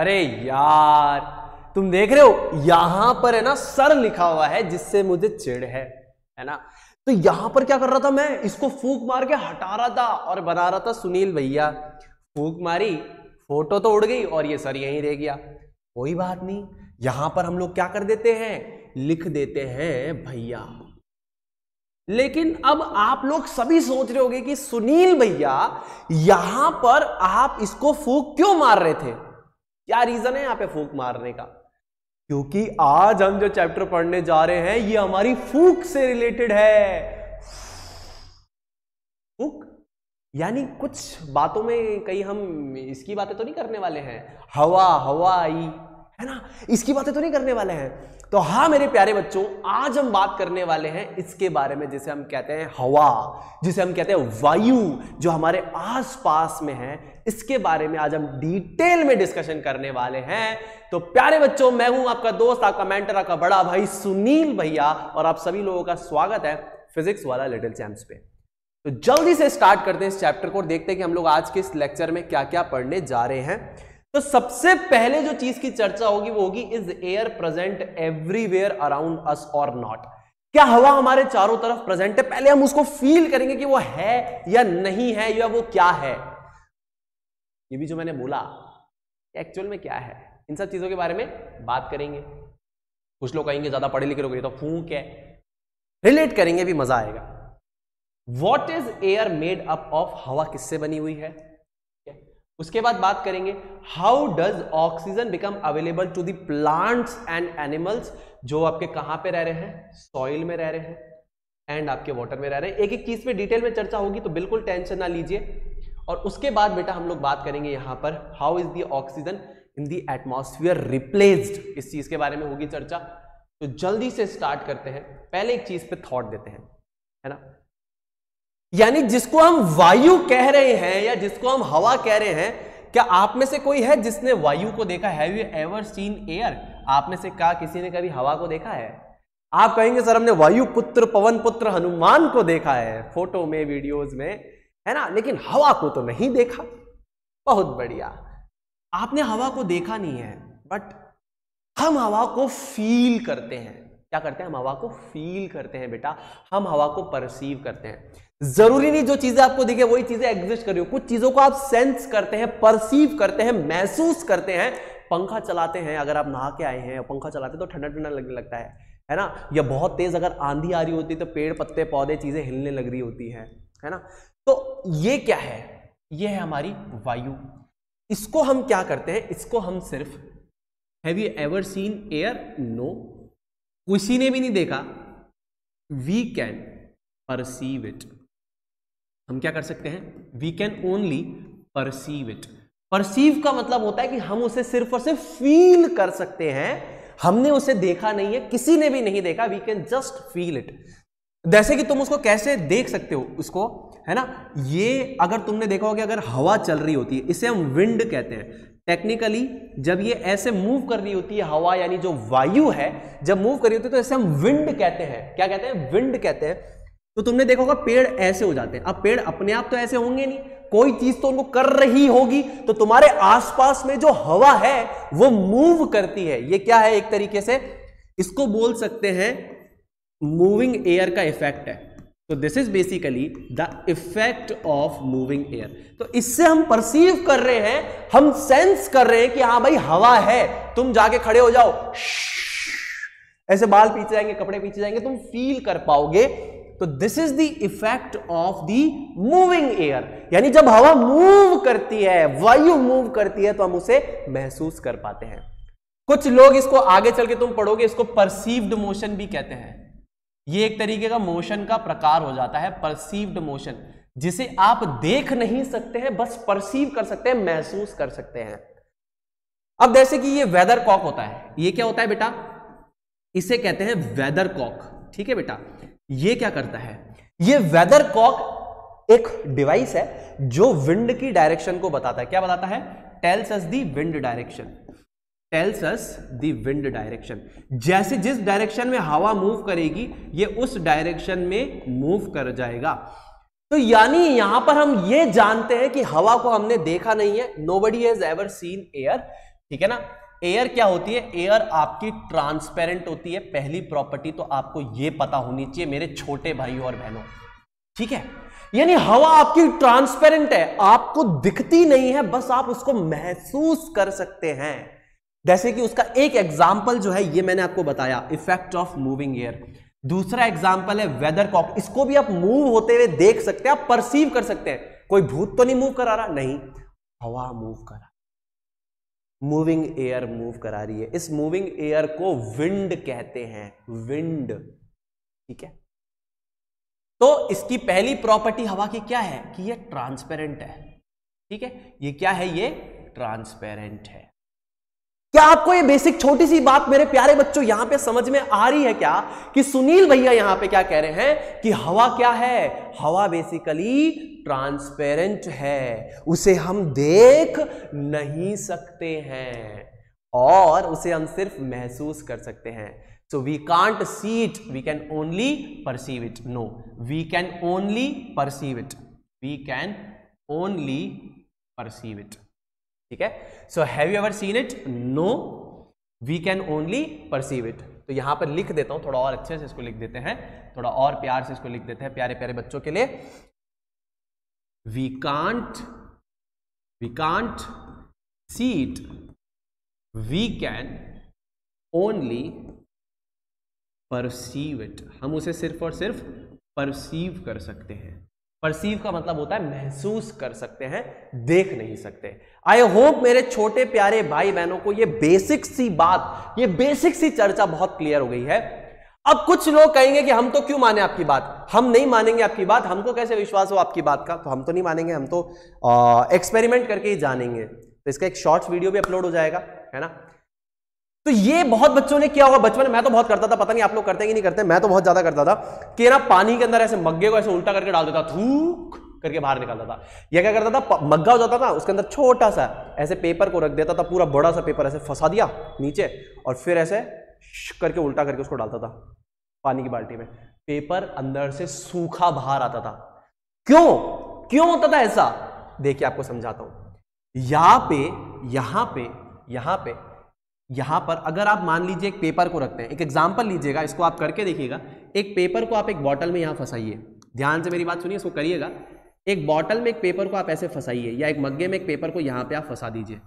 अरे यार तुम देख रहे हो यहां पर है ना सर लिखा हुआ है जिससे मुझे चिड़ है है ना तो यहां पर क्या कर रहा था मैं इसको फूक मार के हटा रहा था और बना रहा था सुनील भैया फूक मारी फोटो तो उड़ गई और ये सर यहीं रह गया कोई बात नहीं यहां पर हम लोग क्या कर देते हैं लिख देते हैं भैया लेकिन अब आप लोग सभी सोच रहे होंगे कि सुनील भैया यहां पर आप इसको फूक क्यों मार रहे थे क्या रीजन है यहाँ पे फूक मारने का क्योंकि आज हम जो चैप्टर पढ़ने जा रहे हैं ये हमारी फूक से रिलेटेड है फूक यानी कुछ बातों में कहीं हम इसकी बातें तो नहीं करने वाले हैं हवा हवा आई है ना इसकी बातें तो नहीं करने वाले हैं तो हाँ मेरे प्यारे बच्चों आज हम बात करने वाले हैं इसके बारे में जिसे हम कहते हैं हवा जिसे हम कहते हैं वायु जो हमारे आसपास में है इसके बारे में आज हम डिटेल में डिस्कशन करने वाले हैं तो प्यारे बच्चों मैं हूं आपका दोस्त आपका मेंटर आपका बड़ा भाई सुनील भैया और आप सभी लोगों का स्वागत है फिजिक्स वाला लिटिल चैम्स पे तो जल्दी से स्टार्ट करते हैं इस चैप्टर को और देखते हैं कि हम लोग आज के इस लेक्चर में क्या क्या पढ़ने जा रहे हैं तो सबसे पहले जो चीज की चर्चा होगी वो होगी is air present everywhere around us or not क्या हवा हमारे चारों तरफ प्रेजेंट है पहले हम उसको फील करेंगे कि वो है या नहीं है या वो क्या है ये भी जो मैंने बोला एक्चुअल में क्या है इन सब चीज़ों के बारे में बात करेंगे कुछ लोग कहेंगे ज़्यादा पढ़े लिखे लोग तो फूक है रिलेट करेंगे भी मज़ा आएगा what is air made up of हवा किससे बनी हुई है उसके बाद बात करेंगे how does oxygen become available to the plants and animals जो आपके कहां पे रह रहे हैं सॉइल में रह रहे हैं एंड आपके वाटर में रह रहे हैं एक एक चीज पे डिटेल में चर्चा होगी तो बिल्कुल टेंशन ना लीजिए और उसके बाद बेटा हम लोग बात करेंगे यहां पर how is the oxygen in the atmosphere replaced इस चीज के बारे में होगी चर्चा तो जल्दी से स्टार्ट करते हैं पहले एक चीज पे थॉट देते हैं है ना यानी जिसको हम वायु कह रहे हैं या जिसको हम हवा कह रहे हैं क्या आप में से कोई है जिसने वायु को देखा have you ever seen air आप में से कहा किसी ने कभी हवा को देखा है आप कहेंगे सर हमने वायु पुत्र पवन पुत्र हनुमान को देखा है फोटो में वीडियोस में है ना लेकिन हवा को तो नहीं देखा बहुत बढ़िया आपने हवा को देखा नहीं है बट हम हवा को फील करते हैं क्या करते हैं हम हवा को फील करते हैं बेटा हम हवा को परसीव करते हैं जरूरी नहीं जो चीजें आपको दिखे वही चीजें एग्जिस्ट कर रही हो कुछ चीजों को आप सेंस करते हैं परसीव करते हैं महसूस करते हैं पंखा चलाते हैं अगर आप नहा के आए हैं पंखा चलाते हैं तो ठंडा ठंडा लगने लगता है है ना या बहुत तेज अगर आंधी आ रही होती है तो पेड़ पत्ते पौधे चीजें हिलने लग रही होती है है ना तो ये क्या है ये है हमारी वायु इसको हम क्या करते हैं इसको हम सिर्फ have you ever seen air no किसी ने भी नहीं देखा वी कैन परसीव इट हम क्या कर सकते हैं we can only perceive it perceive का मतलब होता है कि हम उसे सिर्फ और सिर्फ फील कर सकते हैं हमने उसे देखा नहीं है किसी ने भी नहीं देखा we can just feel it जैसे कि तुम उसको कैसे देख सकते हो उसको है ना ये अगर तुमने देखा होगा अगर हवा चल रही होती है इसे हम विंड कहते हैं टेक्निकली जब ये ऐसे मूव कर रही होती है हवा यानी जो वायु है जब मूव कर रही होती है तो इसे हम विंड कहते हैं क्या कहते हैं विंड कहते हैं तो तुमने देखा होगा पेड़ ऐसे हो जाते हैं अब पेड़ अपने आप तो ऐसे होंगे नहीं कोई चीज तो उनको कर रही होगी तो तुम्हारे आसपास में जो हवा है वो मूव करती है ये क्या है एक तरीके से इसको बोल सकते हैं मूविंग एयर का इफेक्ट है तो this is basically the effect of moving air तो इससे हम परसीव कर रहे हैं हम सेंस कर रहे हैं कि हाँ भाई हवा है तुम जाके खड़े हो जाओ ऐसे बाल पीछे जाएंगे कपड़े पीछे जाएंगे तुम फील कर पाओगे तो this is the effect of the moving air यानी जब हवा मूव करती है वायु मूव करती है तो हम उसे महसूस कर पाते हैं कुछ लोग इसको आगे चल के तुम पढ़ोगे इसको परसीव्ड मोशन भी कहते हैं ये एक तरीके का मोशन का प्रकार हो जाता है परसीव्ड मोशन जिसे आप देख नहीं सकते हैं बस परसीव कर सकते हैं महसूस कर सकते हैं अब जैसे कि ये वेदर कॉक होता है ये क्या होता है बेटा इसे कहते हैं वेदर कॉक ठीक है बेटा ये क्या करता है ये वेदर कॉक एक डिवाइस है जो विंड की डायरेक्शन को बताता है क्या बताता है tells us the wind direction tells us wind direction जैसे जिस डायरेक्शन में हवा मूव करेगी ये उस डायरेक्शन में मूव कर जाएगा तो यानी यहां पर हम ये जानते हैं कि हवा को हमने देखा नहीं है nobody has ever seen air ठीक है ना एयर क्या होती है एयर आपकी ट्रांसपेरेंट होती है पहली प्रॉपर्टी तो आपको यह पता होनी चाहिए मेरे छोटे भाई और बहनों ठीक है यानी हवा आपकी ट्रांसपेरेंट है आपको दिखती नहीं है बस आप उसको महसूस कर सकते हैं जैसे कि उसका एक एग्जाम्पल जो है ये मैंने आपको बताया इफेक्ट ऑफ मूविंग एयर दूसरा एग्जाम्पल है वेदर कॉक इसको भी आप मूव होते हुए देख सकते हैं आप परसीव कर सकते हैं कोई भूत तो नहीं मूव करा रहा नहीं हवा मूव करा मूविंग एयर मूव करा रही है इस मूविंग एयर को विंड कहते हैं विंड ठीक है तो इसकी पहली प्रॉपर्टी हवा की क्या है कि ये ट्रांसपेरेंट है ठीक है ये क्या है ये ट्रांसपेरेंट है क्या आपको ये बेसिक छोटी सी बात मेरे प्यारे बच्चों यहां पे समझ में आ रही है क्या कि सुनील भैया यहां पे क्या कह रहे हैं कि हवा क्या है हवा बेसिकली ट्रांसपेरेंट है उसे हम देख नहीं सकते हैं और उसे हम सिर्फ महसूस कर सकते हैं so we can't see it we can only perceive it no we can only perceive it we can only perceive it ठीक है so have you ever seen it no we can only perceive it तो यहां पर लिख देता हूं थोड़ा और अच्छे से इसको लिख देते हैं थोड़ा और प्यार से इसको लिख देते हैं प्यारे प्यारे बच्चों के लिए we can't we can't see it we can only perceive it हम उसे सिर्फ और सिर्फ परसीव कर सकते हैं परसीव का मतलब होता है महसूस कर सकते हैं देख नहीं सकते आई होप मेरे छोटे प्यारे भाई बहनों को ये बेसिक सी बात ये बेसिक सी चर्चा बहुत क्लियर हो गई है अब कुछ लोग कहेंगे कि हम तो क्यों माने आपकी बात हम नहीं मानेंगे आपकी बात हमको कैसे विश्वास हो आपकी बात का तो हम तो नहीं मानेंगे हम तो एक्सपेरिमेंट करके ही जानेंगे तो इसका एक शॉर्ट वीडियो भी अपलोड हो जाएगा है ना तो ये बहुत बच्चों ने किया होगा बचपन में मैं तो बहुत करता था पता नहीं आप लोग करते हैं कि नहीं करते मैं तो बहुत ज्यादा करता था कि ना पानी के अंदर ऐसे मग्गे को ऐसे उल्टा करके डाल देता थूक करके बाहर निकालता था यह क्या करता था मग्गा हो जाता था उसके अंदर छोटा सा ऐसे पेपर को रख देता था पूरा बड़ा सा पेपर ऐसे फंसा दिया नीचे और फिर ऐसे करके उल्टा करके उसको डालता था पानी की बाल्टी में पेपर अंदर से सूखा बाहर आता था क्यों क्यों होता था ऐसा देखिए आपको समझाता हूं यहां पे यहां पे यहां पे यहां पर अगर आप मान लीजिए एक पेपर को रखते हैं एक एग्जाम्पल लीजिएगा इसको आप करके देखिएगा एक पेपर को आप एक बॉटल में यहां फंसाइए ध्यान से मेरी बात सुनिए इसको करिएगा एक बॉटल में एक पेपर को आप ऐसे फंसाइए या एक मग्गे में एक पेपर को यहां पे आप फंसा दीजिए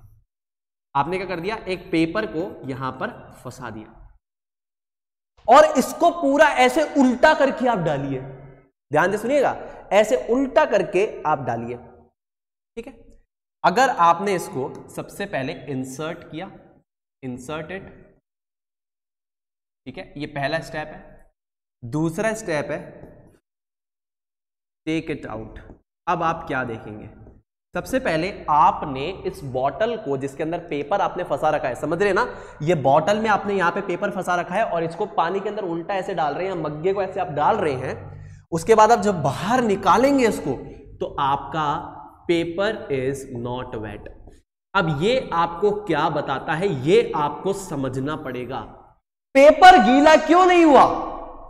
आपने क्या कर दिया एक पेपर को यहां पर फंसा दिया और इसको पूरा ऐसे उल्टा करके आप डालिए ध्यान से सुनिएगा ऐसे उल्टा करके आप डालिए ठीक है अगर आपने इसको सबसे पहले इंसर्ट किया इंसर्ट इट ठीक है ये पहला स्टेप है दूसरा स्टेप है टेक इट आउट अब आप क्या देखेंगे सबसे पहले आपने इस बॉटल को जिसके अंदर पेपर आपने फंसा रखा है समझ रहे ना ये बॉटल में आपने यहां पे पेपर फंसा रखा है और इसको पानी के अंदर उल्टा ऐसे डाल रहे हैं मग्गे को ऐसे आप डाल रहे हैं उसके बाद आप जब बाहर निकालेंगे इसको तो आपका पेपर इज नॉट वेट अब ये आपको क्या बताता है ये आपको समझना पड़ेगा पेपर गीला क्यों नहीं हुआ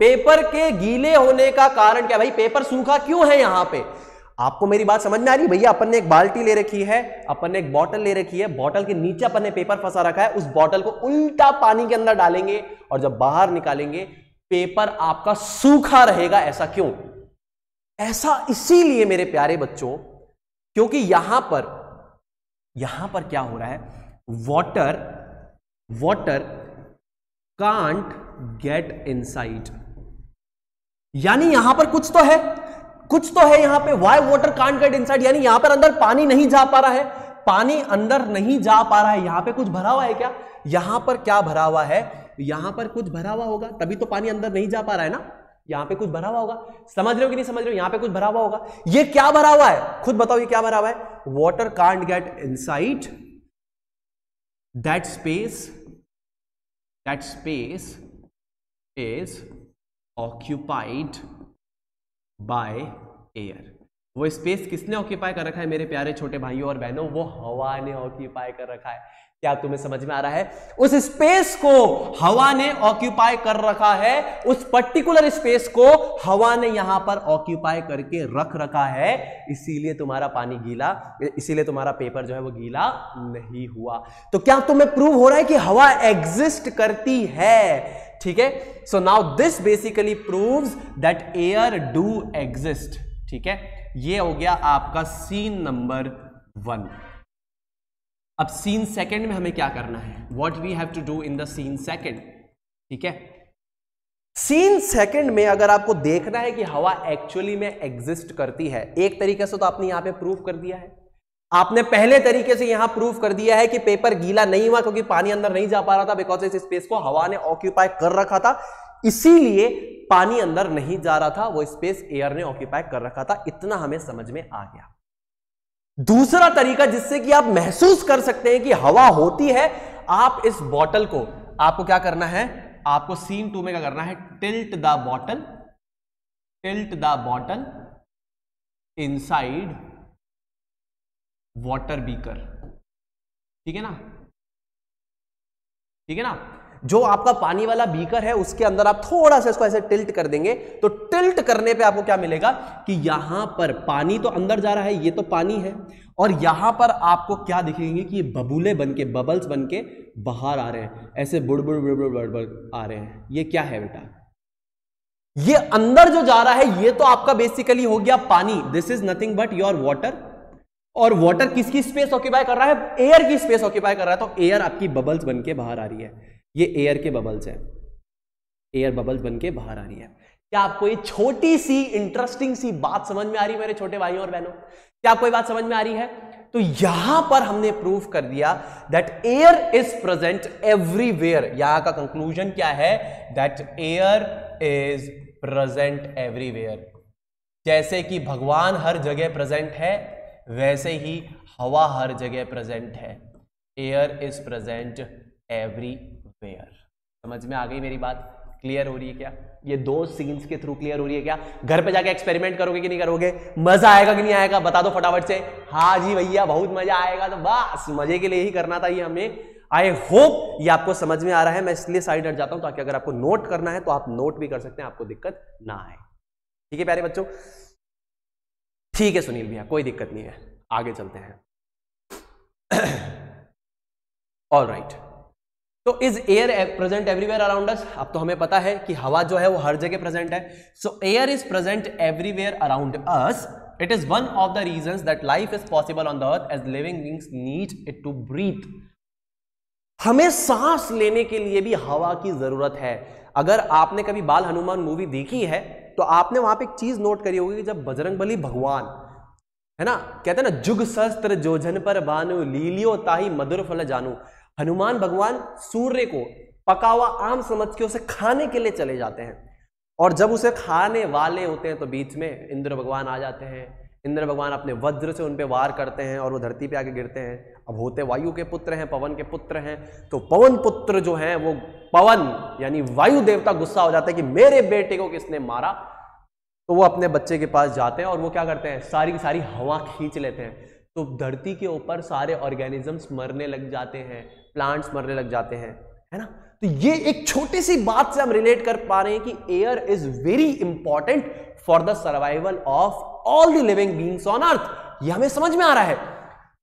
पेपर के गीले होने का कारण क्या भाई पेपर सूखा क्यों है यहां पे आपको मेरी बात समझ में आ रही भैया अपन ने एक बाल्टी ले रखी है अपन ने एक बॉटल ले रखी है बॉटल के नीचे अपन ने पेपर फंसा रखा है उस बॉटल को उल्टा पानी के अंदर डालेंगे और जब बाहर निकालेंगे पेपर आपका सूखा रहेगा ऐसा क्यों ऐसा इसीलिए मेरे प्यारे बच्चों क्योंकि यहां पर यहां पर क्या हो रहा है water water can't get inside यानी यहां पर कुछ तो है कुछ तो है यहां पे why water can't get inside यानी यहां पर अंदर पानी नहीं जा पा रहा है पानी अंदर नहीं जा पा रहा है यहां पे कुछ भरा हुआ है क्या यहां पर क्या भरा हुआ है यहां पर कुछ भरा हुआ होगा तभी तो पानी अंदर नहीं जा पा रहा है ना यहां पे कुछ भरा हुआ होगा समझ रहे हो कि नहीं समझ रहे हो यहां पे कुछ भरा हुआ होगा ये क्या भरा हुआ है खुद बताओ ये क्या भरा हुआ है water can't get inside that space that space is occupied by air वो स्पेस किसने ऑक्यूपाई कर रखा है मेरे प्यारे छोटे भाइयों और बहनों वो हवा ने ऑक्यूपाई कर रखा है क्या तुम्हें समझ में आ रहा है उस स्पेस को हवा ने ऑक्यूपाई कर रखा है उस पर्टिकुलर स्पेस को हवा ने यहां पर ऑक्यूपाई करके रख रखा है इसीलिए तुम्हारा पानी गीला इसीलिए तुम्हारा पेपर जो है वो गीला नहीं हुआ तो क्या तुम्हें प्रूव हो रहा है कि हवा एग्जिस्ट करती है ठीक है so now this basically prove that air do exist ठीक है ये हो गया आपका सीन नंबर वन अब सीन सेकंड में हमें क्या करना है what we have to do in the scene second ठीक है सीन सेकंड में अगर आपको देखना है कि हवा एक्चुअली में एग्जिस्ट करती है एक तरीके से तो आपने यहां पे प्रूफ कर दिया है आपने पहले तरीके से यहां प्रूव कर दिया है कि पेपर गीला नहीं हुआ क्योंकि पानी अंदर नहीं जा पा रहा था बिकॉज इस स्पेस को हवा ने ऑक्यूपाई कर रखा था इसीलिए पानी अंदर नहीं जा रहा था वो स्पेस एयर ने ऑक्यूपाई कर रखा था इतना हमें समझ में आ गया दूसरा तरीका जिससे कि आप महसूस कर सकते हैं कि हवा होती है आप इस बॉटल को आपको क्या करना है आपको सीन टू में क्या करना है tilt the bottle tilt the bottle inside water beaker ठीक है ना ठीक है ना जो आपका पानी वाला बीकर है उसके अंदर आप थोड़ा सा इसको ऐसे टिल्ट कर देंगे तो टिल्ट करने पे आपको क्या मिलेगा कि यहां पर पानी तो अंदर जा रहा है ये तो पानी है और यहां पर आपको क्या दिखेंगे कि ये बबूले बन के बबल्स बन के बाहर आ रहे हैं ऐसे बुड़ बुड़ बुड़ बुड़ बुड़ बुड़ आ रहे हैं ये क्या है बेटा ये अंदर जो जा रहा है ये तो आपका बेसिकली हो गया पानी this is nothing but your water और वाटर किसकी स्पेस ऑक्यूपाई कर रहा है एयर की स्पेस ऑक्यूपाई कर रहा है तो एयर आपकी बबल्स बन के बाहर आ रही है ये एयर के बबल्स हैं एयर बबल्स बन के बाहर आ रही है क्या आपको ये छोटी सी इंटरेस्टिंग सी बात समझ में आ रही है मेरे छोटे भाइयों और बहनों क्या आपको ये बात समझ में आ रही है तो यहां पर हमने प्रूव कर दिया that air is present everywhere यहां का कंक्लूजन क्या है that air is present everywhere जैसे कि भगवान हर जगह प्रेजेंट है वैसे ही हवा हर जगह प्रेजेंट है air is present everywhere समझ में आ गई मेरी बात क्लियर हो रही है क्या ये दो सीन्स के थ्रू क्लियर हो रही है क्या घर पे जाके एक्सपेरिमेंट करोगे कि नहीं करोगे मजा आएगा कि नहीं आएगा बता दो फटाफट से हाँ जी भैया बहुत मजा आएगा तो बस मजे के लिए ही करना था ये हमें आई होप ये आपको समझ में आ रहा है मैं इसलिए साइड हट जाता हूं ताकि अगर आपको नोट करना है तो आप नोट भी कर सकते हैं आपको दिक्कत ना आए ठीक है प्यारे बच्चों ठीक है सुनील भैया कोई दिक्कत नहीं है आगे चलते हैं ऑल राइट right. तो is air present everywhere around us अब तो हमें पता है कि हवा जो है वो हर जगह प्रेजेंट है so air is present everywhere around us it is one of the reason that life is possible on the earth as living beings need it to breathe हमें सांस लेने के लिए भी हवा की जरूरत है अगर आपने कभी बाल हनुमान मूवी देखी है तो आपने वहां पे एक चीज नोट करी होगी कि जब बजरंगबली भगवान है ना कहते हैं ना जुग शस्त्र जोजन पर बानु लीलियो ताही मधुर फल जानू हनुमान भगवान सूर्य को पका हुआ आम समझ के उसे खाने के लिए चले जाते हैं और जब उसे खाने वाले होते हैं तो बीच में इंद्र भगवान आ जाते हैं इंद्र भगवान अपने वज्र से उन पर वार करते हैं और वो धरती पे आके गिरते हैं अब होते वायु के पुत्र हैं पवन के पुत्र हैं तो पवन पुत्र जो हैं वो पवन यानी वायु देवता गुस्सा हो जाता है कि मेरे बेटे को किसने मारा तो वो अपने बच्चे के पास जाते हैं और वो क्या करते हैं सारी की सारी हवा खींच लेते हैं तो धरती के ऊपर सारे ऑर्गेनिजम्स मरने लग जाते हैं प्लांट्स मरने लग जाते हैं है ना तो ये एक छोटी सी बात से हम रिलेट कर पा रहे हैं कि air is very important for the survival of all the living beings on earth ये हमें समझ में आ रहा है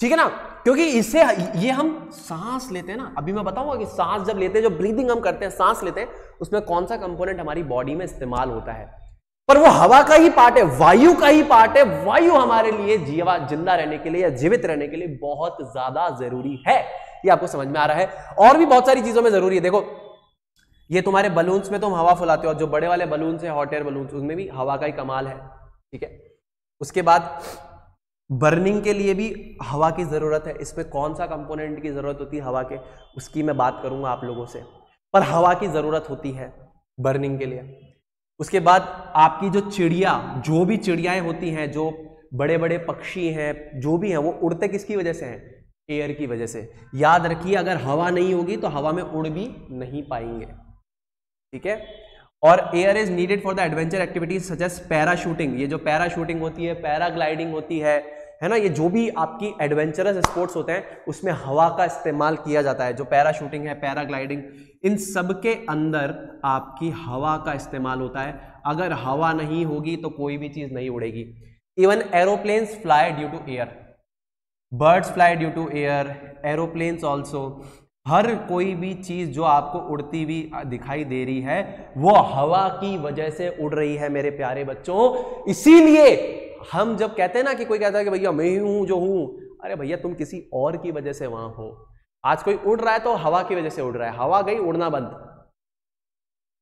ठीक है ना क्योंकि इससे ये हम सांस लेते हैं ना अभी मैं बताऊंगा कि सांस जब लेते हैं जो ब्रीदिंग हम करते हैं सांस लेते हैं उसमें कौन सा कंपोनेंट हमारी बॉडी में इस्तेमाल होता है पर वो हवा का ही पार्ट है वायु का ही पार्ट है वायु हमारे लिए जीवा जिंदा रहने के लिए या जीवित रहने के लिए बहुत ज्यादा जरूरी है ये आपको समझ में आ रहा है और भी बहुत सारी चीजों में जरूरी है देखो ये तुम्हारे बलून्स में तुम हवा फुलाते हो जो बड़े वाले बलून्स है हॉट एयर बलून्स उसमें भी हवा का ही कमाल है ठीक है उसके बाद बर्निंग के लिए भी हवा की ज़रूरत है इसमें कौन सा कंपोनेंट की ज़रूरत होती है हवा के उसकी मैं बात करूंगा आप लोगों से पर हवा की ज़रूरत होती है बर्निंग के लिए उसके बाद आपकी जो चिड़िया जो भी चिड़ियाएं होती हैं जो बड़े बड़े पक्षी हैं जो भी हैं वो उड़ते किसकी वजह से हैं एयर की वजह से याद रखिए अगर हवा नहीं होगी तो हवा में उड़ भी नहीं पाएंगे ठीक है और air is needed for the adventure activities such as parachuting ये जो पैराशूटिंग होती है पैराग्लाइडिंग होती है है ना ये जो भी आपकी एडवेंचरस स्पोर्ट्स होते हैं उसमें हवा का इस्तेमाल किया जाता है जो पैराशूटिंग है पैराग्लाइडिंग इन सब के अंदर आपकी हवा का इस्तेमाल होता है अगर हवा नहीं होगी तो कोई भी चीज़ नहीं उड़ेगी even aeroplanes fly due to air birds fly due to air aeroplanes also हर कोई भी चीज़ जो आपको उड़ती हुई दिखाई दे रही है वो हवा की वजह से उड़ रही है मेरे प्यारे बच्चों इसीलिए हम जब कहते हैं ना कि कोई कहता है कि भैया मैं ही हूं जो हूं अरे भैया तुम किसी और की वजह से वहां हो आज कोई उड़ रहा है तो हवा की वजह से उड़ रहा है हवा गई उड़ना बंद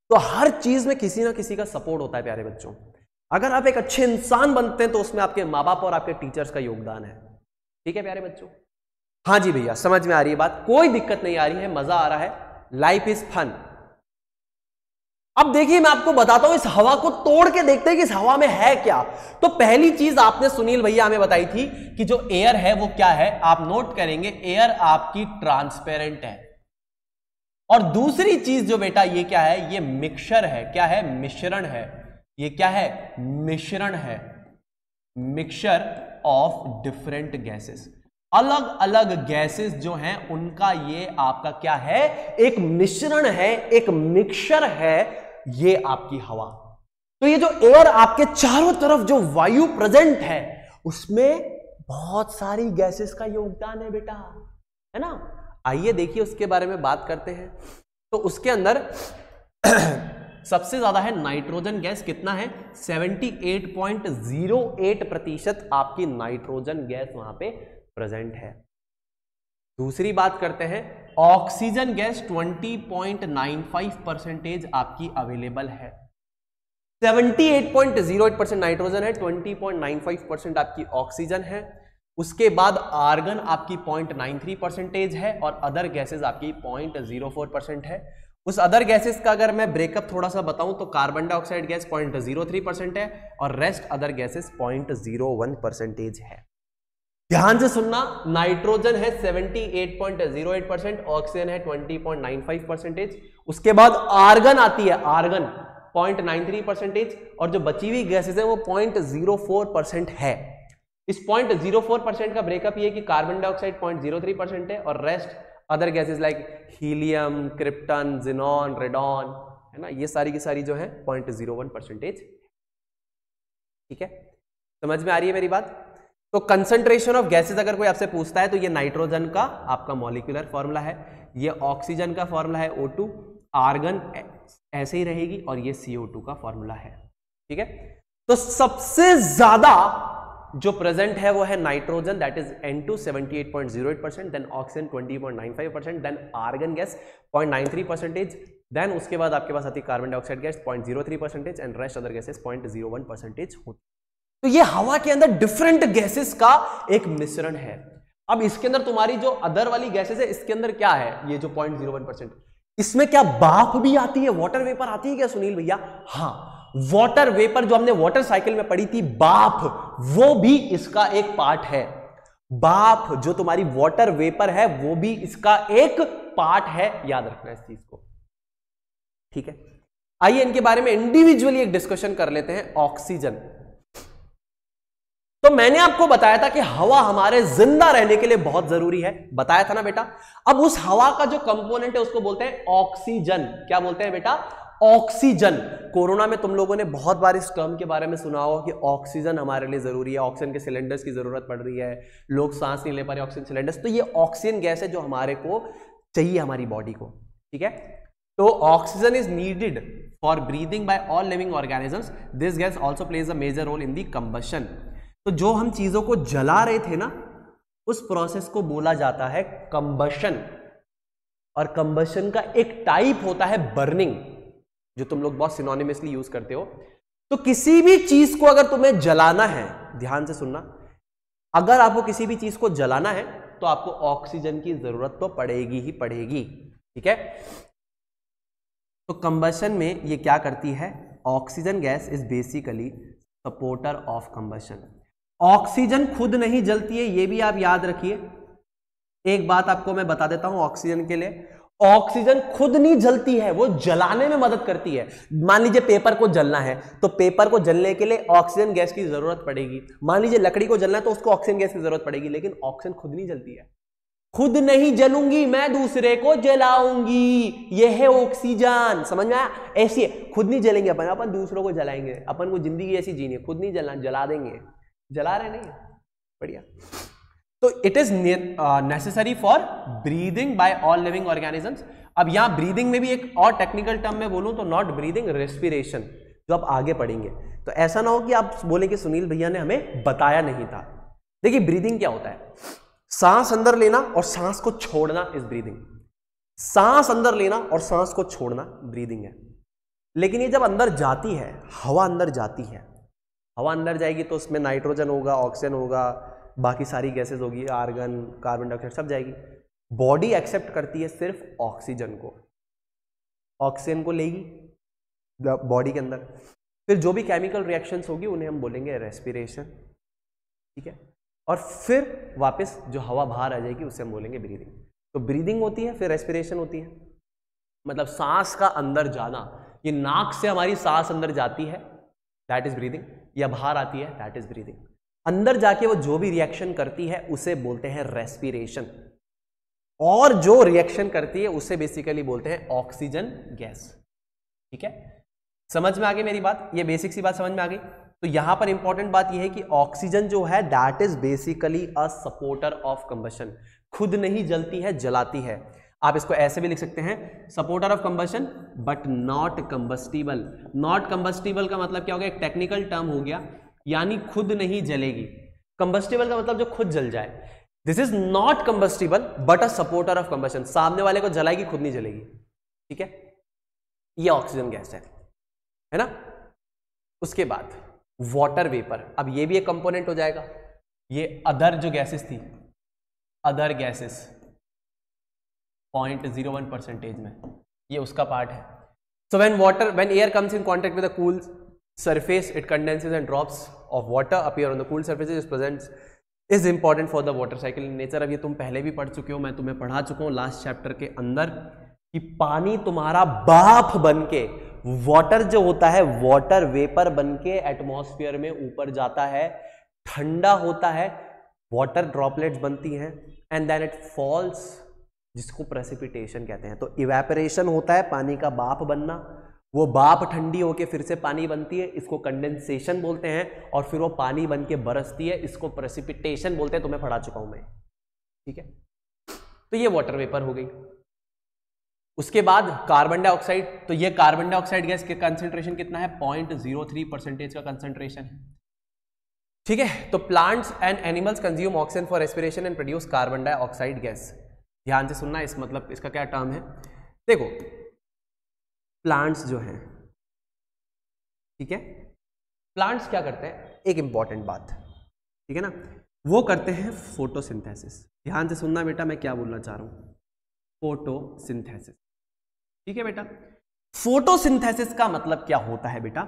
तो हर चीज में किसी ना किसी का सपोर्ट होता है प्यारे बच्चों अगर आप एक अच्छे इंसान बनते हैं तो उसमें आपके माँ बाप और आपके टीचर्स का योगदान है ठीक है प्यारे बच्चों हाँ जी भैया समझ में आ रही है बात कोई दिक्कत नहीं आ रही है मजा आ रहा है लाइफ इज फन अब देखिए मैं आपको बताता हूं इस हवा को तोड़ के देखते हैं कि इस हवा में है क्या तो पहली चीज आपने सुनील भैया हमें बताई थी कि जो एयर है वो क्या है आप नोट करेंगे एयर आपकी ट्रांसपेरेंट है और दूसरी चीज जो बेटा ये क्या है ये मिक्सर है क्या है मिश्रण है ये क्या है मिश्रण है मिक्सर ऑफ डिफरेंट गैसेस अलग अलग गैसेस जो हैं उनका ये आपका क्या है एक मिश्रण है एक मिक्सर है ये आपकी हवा तो ये जो एयर आपके चारों तरफ जो वायु प्रेजेंट है उसमें बहुत सारी गैसेस का योगदान है बेटा है ना आइए देखिए उसके बारे में बात करते हैं तो उसके अंदर सबसे ज्यादा है नाइट्रोजन गैस कितना है 78.08 प्रतिशत आपकी नाइट्रोजन गैस वहां पे प्रेजेंट है दूसरी बात करते हैं ऑक्सीजन गैस 20.95 परसेंटेज आपकी अवेलेबल है 78.08 परसेंट नाइट्रोजन है 20.95 परसेंट आपकी ऑक्सीजन है उसके बाद आर्गन आपकी 0.93 परसेंटेज है और अदर गैसेस आपकी 0.04 परसेंट है उस अदर गैसेस का अगर मैं ब्रेकअप थोड़ा सा बताऊं तो कार्बन डाइऑक्साइड गैस 0.03 परसेंट है और रेस्ट अदर गैसेस 0.01 परसेंटेज है ध्यान से सुनना नाइट्रोजन है 78.08 परसेंट ऑक्सीजन है 20.95 परसेंटेज उसके बाद आर्गन आती है आर्गन 0.93 परसेंटेज और जो बची हुई गैसेज है वो 0.04 परसेंट है इस 0.04 परसेंट का ब्रेकअप ये कि कार्बन डाइऑक्साइड 0.03 परसेंट है और rest other gases like helium krypton xenon radon है ना ये सारी की सारी जो है 0.01 परसेंटेज ठीक है समझ में आ रही है मेरी बात तो कंसंट्रेशन ऑफ गैसेज अगर कोई आपसे पूछता है तो ये नाइट्रोजन का आपका मॉलिकुलर फॉर्मूला है ये ऑक्सीजन का फॉर्मूला है ओ टू आर्गन ऐसे ही रहेगी और ये सीओ टू का फॉर्मूला है ठीक है तो सबसे ज्यादा जो प्रेजेंट है वो है nitrogen that is N two seventy eight point zero eight percent then oxygen twenty point nine five percent then argon gas point nine three percentage then उसके बाद आपके पास आती carbon dioxide gas point zero three percentage and rest other gases point zero one percentage होती तो ये हवा के अंदर डिफरेंट गैसेस का एक मिश्रण है अब इसके अंदर तुम्हारी जो अदर वाली गैसेस है इसके अंदर क्या है ये जो पॉइंट जीरो वन परसेंट इसमें क्या बाफ भी आती है वाटर वेपर आती है क्या सुनील भैया हाँ वाटर वेपर जो हमने वाटर साइकिल में पढ़ी थी बाफ वो भी इसका एक पार्ट है बाफ जो तुम्हारी वाटर वेपर है वो भी इसका एक पार्ट है याद रखना इस चीज को ठीक है आइए इनके बारे में इंडिविजुअली एक डिस्कशन कर लेते हैं ऑक्सीजन तो मैंने आपको बताया था कि हवा हमारे जिंदा रहने के लिए बहुत जरूरी है बताया था ना बेटा अब उस हवा का जो कंपोनेंट है उसको बोलते हैं ऑक्सीजन क्या बोलते हैं बेटा ऑक्सीजन कोरोना में तुम लोगों ने बहुत बार इस टर्म के बारे में सुना होगा कि ऑक्सीजन हमारे लिए ज़रूरी है ऑक्सीजन के सिलेंडर्स की ज़रूरत पड़ रही है लोग सांस नहीं ले पा रहे ऑक्सीजन सिलेंडर्स तो ये ऑक्सीजन गैस है जो हमारे को चाहिए हमारी बॉडी को ठीक है तो oxygen is needed for breathing by all living organisms this gas also plays a major role in the combustion तो जो हम चीज़ों को जला रहे थे ना उस प्रोसेस को बोला जाता है कंबशन और कंबशन का एक टाइप होता है बर्निंग जो तुम लोग बहुत सिनोनिमसली यूज करते हो तो किसी भी चीज को अगर तुम्हें जलाना है ध्यान से सुनना अगर आपको किसी भी चीज को जलाना है तो आपको ऑक्सीजन की जरूरत तो पड़ेगी ही पड़ेगी ठीक है तो कंबशन में ये क्या करती है oxygen gas is basically supporter of combustion oxygen खुद नहीं जलती है ये भी आप याद रखिए एक बात आपको मैं बता देता हूं ऑक्सीजन के लिए ऑक्सीजन खुद नहीं जलती है वो जलाने में मदद करती है मान लीजिए पेपर को जलना है तो पेपर को जलने के लिए ऑक्सीजन गैस की जरूरत पड़ेगी मान लीजिए लकड़ी को जलना है तो उसको ऑक्सीजन गैस की जरूरत पड़ेगी लेकिन ऑक्सीजन खुद नहीं जलती है खुद नहीं जलूंगी मैं दूसरे को जलाऊंगी यह है ऑक्सीजन समझ में ऐसी खुद नहीं जलेंगे अपन अपन दूसरों को जलाएंगे अपन को जिंदगी ऐसी जीनी खुद नहीं जला जला देंगे जला रहे नहीं बढ़िया तो it is necessary for breathing by all living organisms अब यहां ब्रीदिंग में भी एक और टेक्निकल टर्म में बोलूं तो नॉट ब्रीदिंग रेस्पिरेशन जो आप आगे पढ़ेंगे तो ऐसा ना हो कि आप बोले कि सुनील भैया ने हमें बताया नहीं था देखिए ब्रीदिंग क्या होता है सांस अंदर लेना और सांस को छोड़ना इज ब्रीदिंग सांस अंदर लेना और सांस को छोड़ना ब्रीदिंग है लेकिन ये जब अंदर जाती है हवा अंदर जाती है हवा अंदर जाएगी तो उसमें नाइट्रोजन होगा ऑक्सीजन होगा बाकी सारी गैसेज होगी आर्गन कार्बन डाइऑक्साइड सब जाएगी बॉडी एक्सेप्ट करती है सिर्फ ऑक्सीजन को ऑक्सीजन को लेगी बॉडी के अंदर फिर जो भी केमिकल रिएक्शंस होगी उन्हें हम बोलेंगे रेस्पिरेशन ठीक है और फिर वापस जो हवा बाहर आ जाएगी उसे हम बोलेंगे ब्रीदिंग तो ब्रीदिंग होती है फिर रेस्पिरेशन होती है मतलब सांस का अंदर जाना ये नाक से हमारी सांस अंदर जाती है दैट इज ब्रीदिंग या बाहर आती है दैट इज ब्रीदिंग अंदर जाके वो जो भी रिएक्शन करती है उसे बोलते हैं रेस्पिरेशन और जो रिएक्शन करती है उसे बेसिकली बोलते हैं ऑक्सीजन गैस ठीक है समझ में आ गई मेरी बात ये बेसिक सी बात समझ में आ गई तो यहां पर इंपॉर्टेंट बात यह है कि ऑक्सीजन जो है that is basically a supporter of combustion खुद नहीं जलती है जलाती है आप इसको ऐसे भी लिख सकते हैं supporter of combustion but not combustible not combustible का मतलब क्या हो गया एक टेक्निकल टर्म हो गया यानी खुद नहीं जलेगी कंबस्टिबल का मतलब जो खुद जल जाए this is not combustible but a supporter of combustion सामने वाले को जलाएगी खुद नहीं जलेगी ठीक है ये ऑक्सीजन गैस है है ना उसके बाद वाटर वेपर अब ये भी एक कंपोनेंट हो जाएगा ये अदर जो गैसेस थी other gases point zero one percentage में ये उसका पार्ट है so when water when air comes in contact with cool surface it condenses and drops of water appear on the cool surface is present is important for the water cycle in अब ये तुम पहले भी पढ़ चुके हो मैं तुम्हें पढ़ा चुका हूँ लास्ट चैप्टर के अंदर कि पानी तुम्हारा बाप बन के वॉटर जो होता है वॉटर वेपर बन के एटमोसफियर में ऊपर जाता है ठंडा होता है वॉटर ड्रॉपलेट्स बनती हैं एंड देन इट फॉल्स जिसको प्रेसिपिटेशन कहते हैं तो इवेपरेशन होता है पानी का बाप बनना वो बाप ठंडी होके फिर से पानी बनती है इसको कंडेंसेशन बोलते हैं और फिर वो पानी बन के बरसती है इसको प्रेसिपिटेशन बोलते हैं तो मैं पढ़ा चुका हूं मैं ठीक है तो ये वाटर वेपर हो गई उसके बाद कार्बन डाइऑक्साइड तो ये कार्बन डाइऑक्साइड गैस के कंसेंट्रेशन कितना है पॉइंट जीरो थ्री परसेंटेज का कंसेंट्रेशन है ठीक है तो plants and animals consume oxygen for respiration and produce carbon dioxide gas ध्यान से सुनना इस मतलब इसका क्या टर्म है देखो प्लांट्स जो हैं ठीक है प्लांट्स क्या करते हैं एक इंपॉर्टेंट बात ठीक है ना वो करते हैं फोटोसिंथेसिस ध्यान से सुनना बेटा मैं क्या बोलना चाह रहा हूँ फोटोसिंथेसिस ठीक है बेटा फोटोसिंथेसिस का मतलब क्या होता है बेटा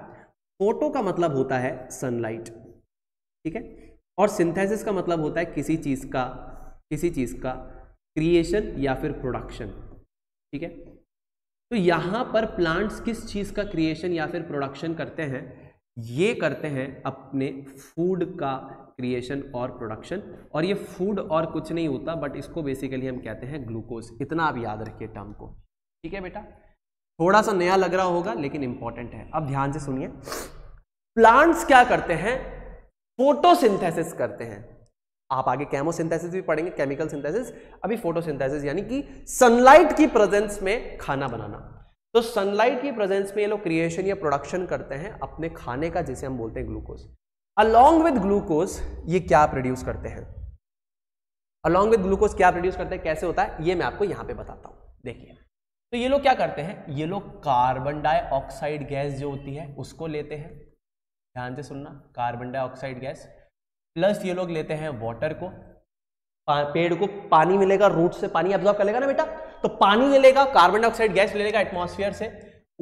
फोटो का मतलब होता है सनलाइट ठीक है और सिंथेसिस का मतलब होता है किसी चीज़ का किसी चीज़ का क्रिएशन या फिर प्रोडक्शन ठीक है तो यहां पर प्लांट्स किस चीज़ का क्रिएशन या फिर प्रोडक्शन करते हैं ये करते हैं अपने फूड का क्रिएशन और प्रोडक्शन और ये फूड और कुछ नहीं होता बट इसको बेसिकली हम कहते हैं ग्लूकोज इतना आप याद रखिए टर्म को ठीक है बेटा थोड़ा सा नया लग रहा होगा लेकिन इंपॉर्टेंट है अब ध्यान से सुनिए प्लांट्स क्या करते हैं फोटोसिंथेसिस करते हैं आप आगे केमोसिंथेसिस भी पढ़ेंगे केमिकल सिंथेसिस अभी फोटोसिंथेसिस यानी कि सनलाइट की प्रेजेंस में खाना बनाना तो सनलाइट की प्रेजेंस में ये लोग क्रिएशन या प्रोडक्शन करते हैं अपने खाने का जिसे हम बोलते हैं ग्लूकोज अलोंग विद ग्लूकोज ये क्या प्रोड्यूस करते हैं अलॉन्ग विद ग्लूकोज क्या प्रोड्यूस करते हैं कैसे होता है ये मैं आपको यहां पे बताता हूं देखिए तो ये लोग क्या करते हैं ये लोग कार्बन डाइऑक्साइड गैस जो होती है उसको लेते हैं ध्यान से सुनना कार्बन डाइऑक्साइड गैस प्लस ये लोग लेते हैं वाटर को पेड़ को पानी मिलेगा रूट से पानी एब्जॉर्ब कर लेगा ना बेटा तो पानी ले लेगा कार्बन डाइऑक्साइड गैस ले लेगा से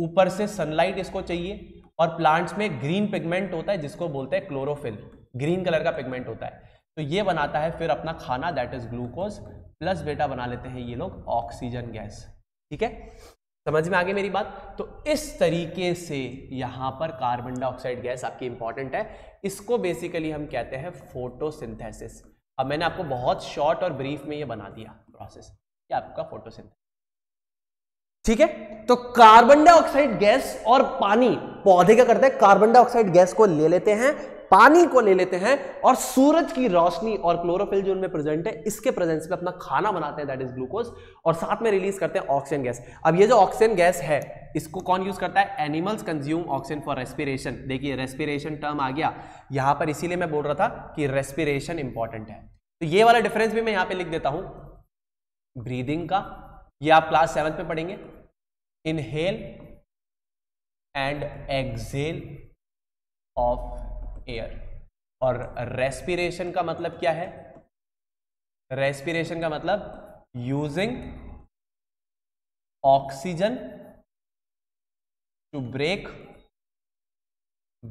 ऊपर से सनलाइट इसको चाहिए और प्लांट्स में ग्रीन पिगमेंट होता है जिसको बोलते हैं क्लोरोफिल ग्रीन कलर का पिगमेंट होता है तो ये बनाता है फिर अपना खाना दैट इज ग्लूकोज प्लस बेटा बना लेते हैं ये लोग ऑक्सीजन गैस ठीक है समझ में आ गई मेरी बात तो इस तरीके से यहां पर कार्बन डाइऑक्साइड गैस आपकी इंपॉर्टेंट है इसको बेसिकली हम कहते हैं फोटोसिंथेसिस अब मैंने आपको बहुत शॉर्ट और ब्रीफ में ये बना दिया प्रोसेस ये आपका फोटोसिंथेसिस ठीक है तो कार्बन डाइऑक्साइड गैस और पानी पौधे क्या करते हैं कार्बन डाइऑक्साइड गैस को ले लेते हैं पानी को ले लेते हैं और सूरज की रोशनी और क्लोरोफिल जो उनमें प्रेजेंट है इसके प्रेजेंस में अपना खाना बनाते हैं दैट इज ग्लूकोज और साथ में रिलीज करते हैं ऑक्सीजन गैस अब ये जो ऑक्सीजन गैस है इसको कौन यूज करता है animals consume oxygen for respiration देखिए रेस्पिरेशन टर्म आ गया यहां पर इसीलिए मैं बोल रहा था कि रेस्पिरेशन इंपॉर्टेंट है तो ये वाला डिफरेंस भी मैं यहां पर लिख देता हूं ब्रीदिंग का ये आप क्लास सेवन में पढ़ेंगे inhale and exhale of air और रेस्पिरेशन का मतलब क्या है रेस्पिरेशन का मतलब using oxygen to break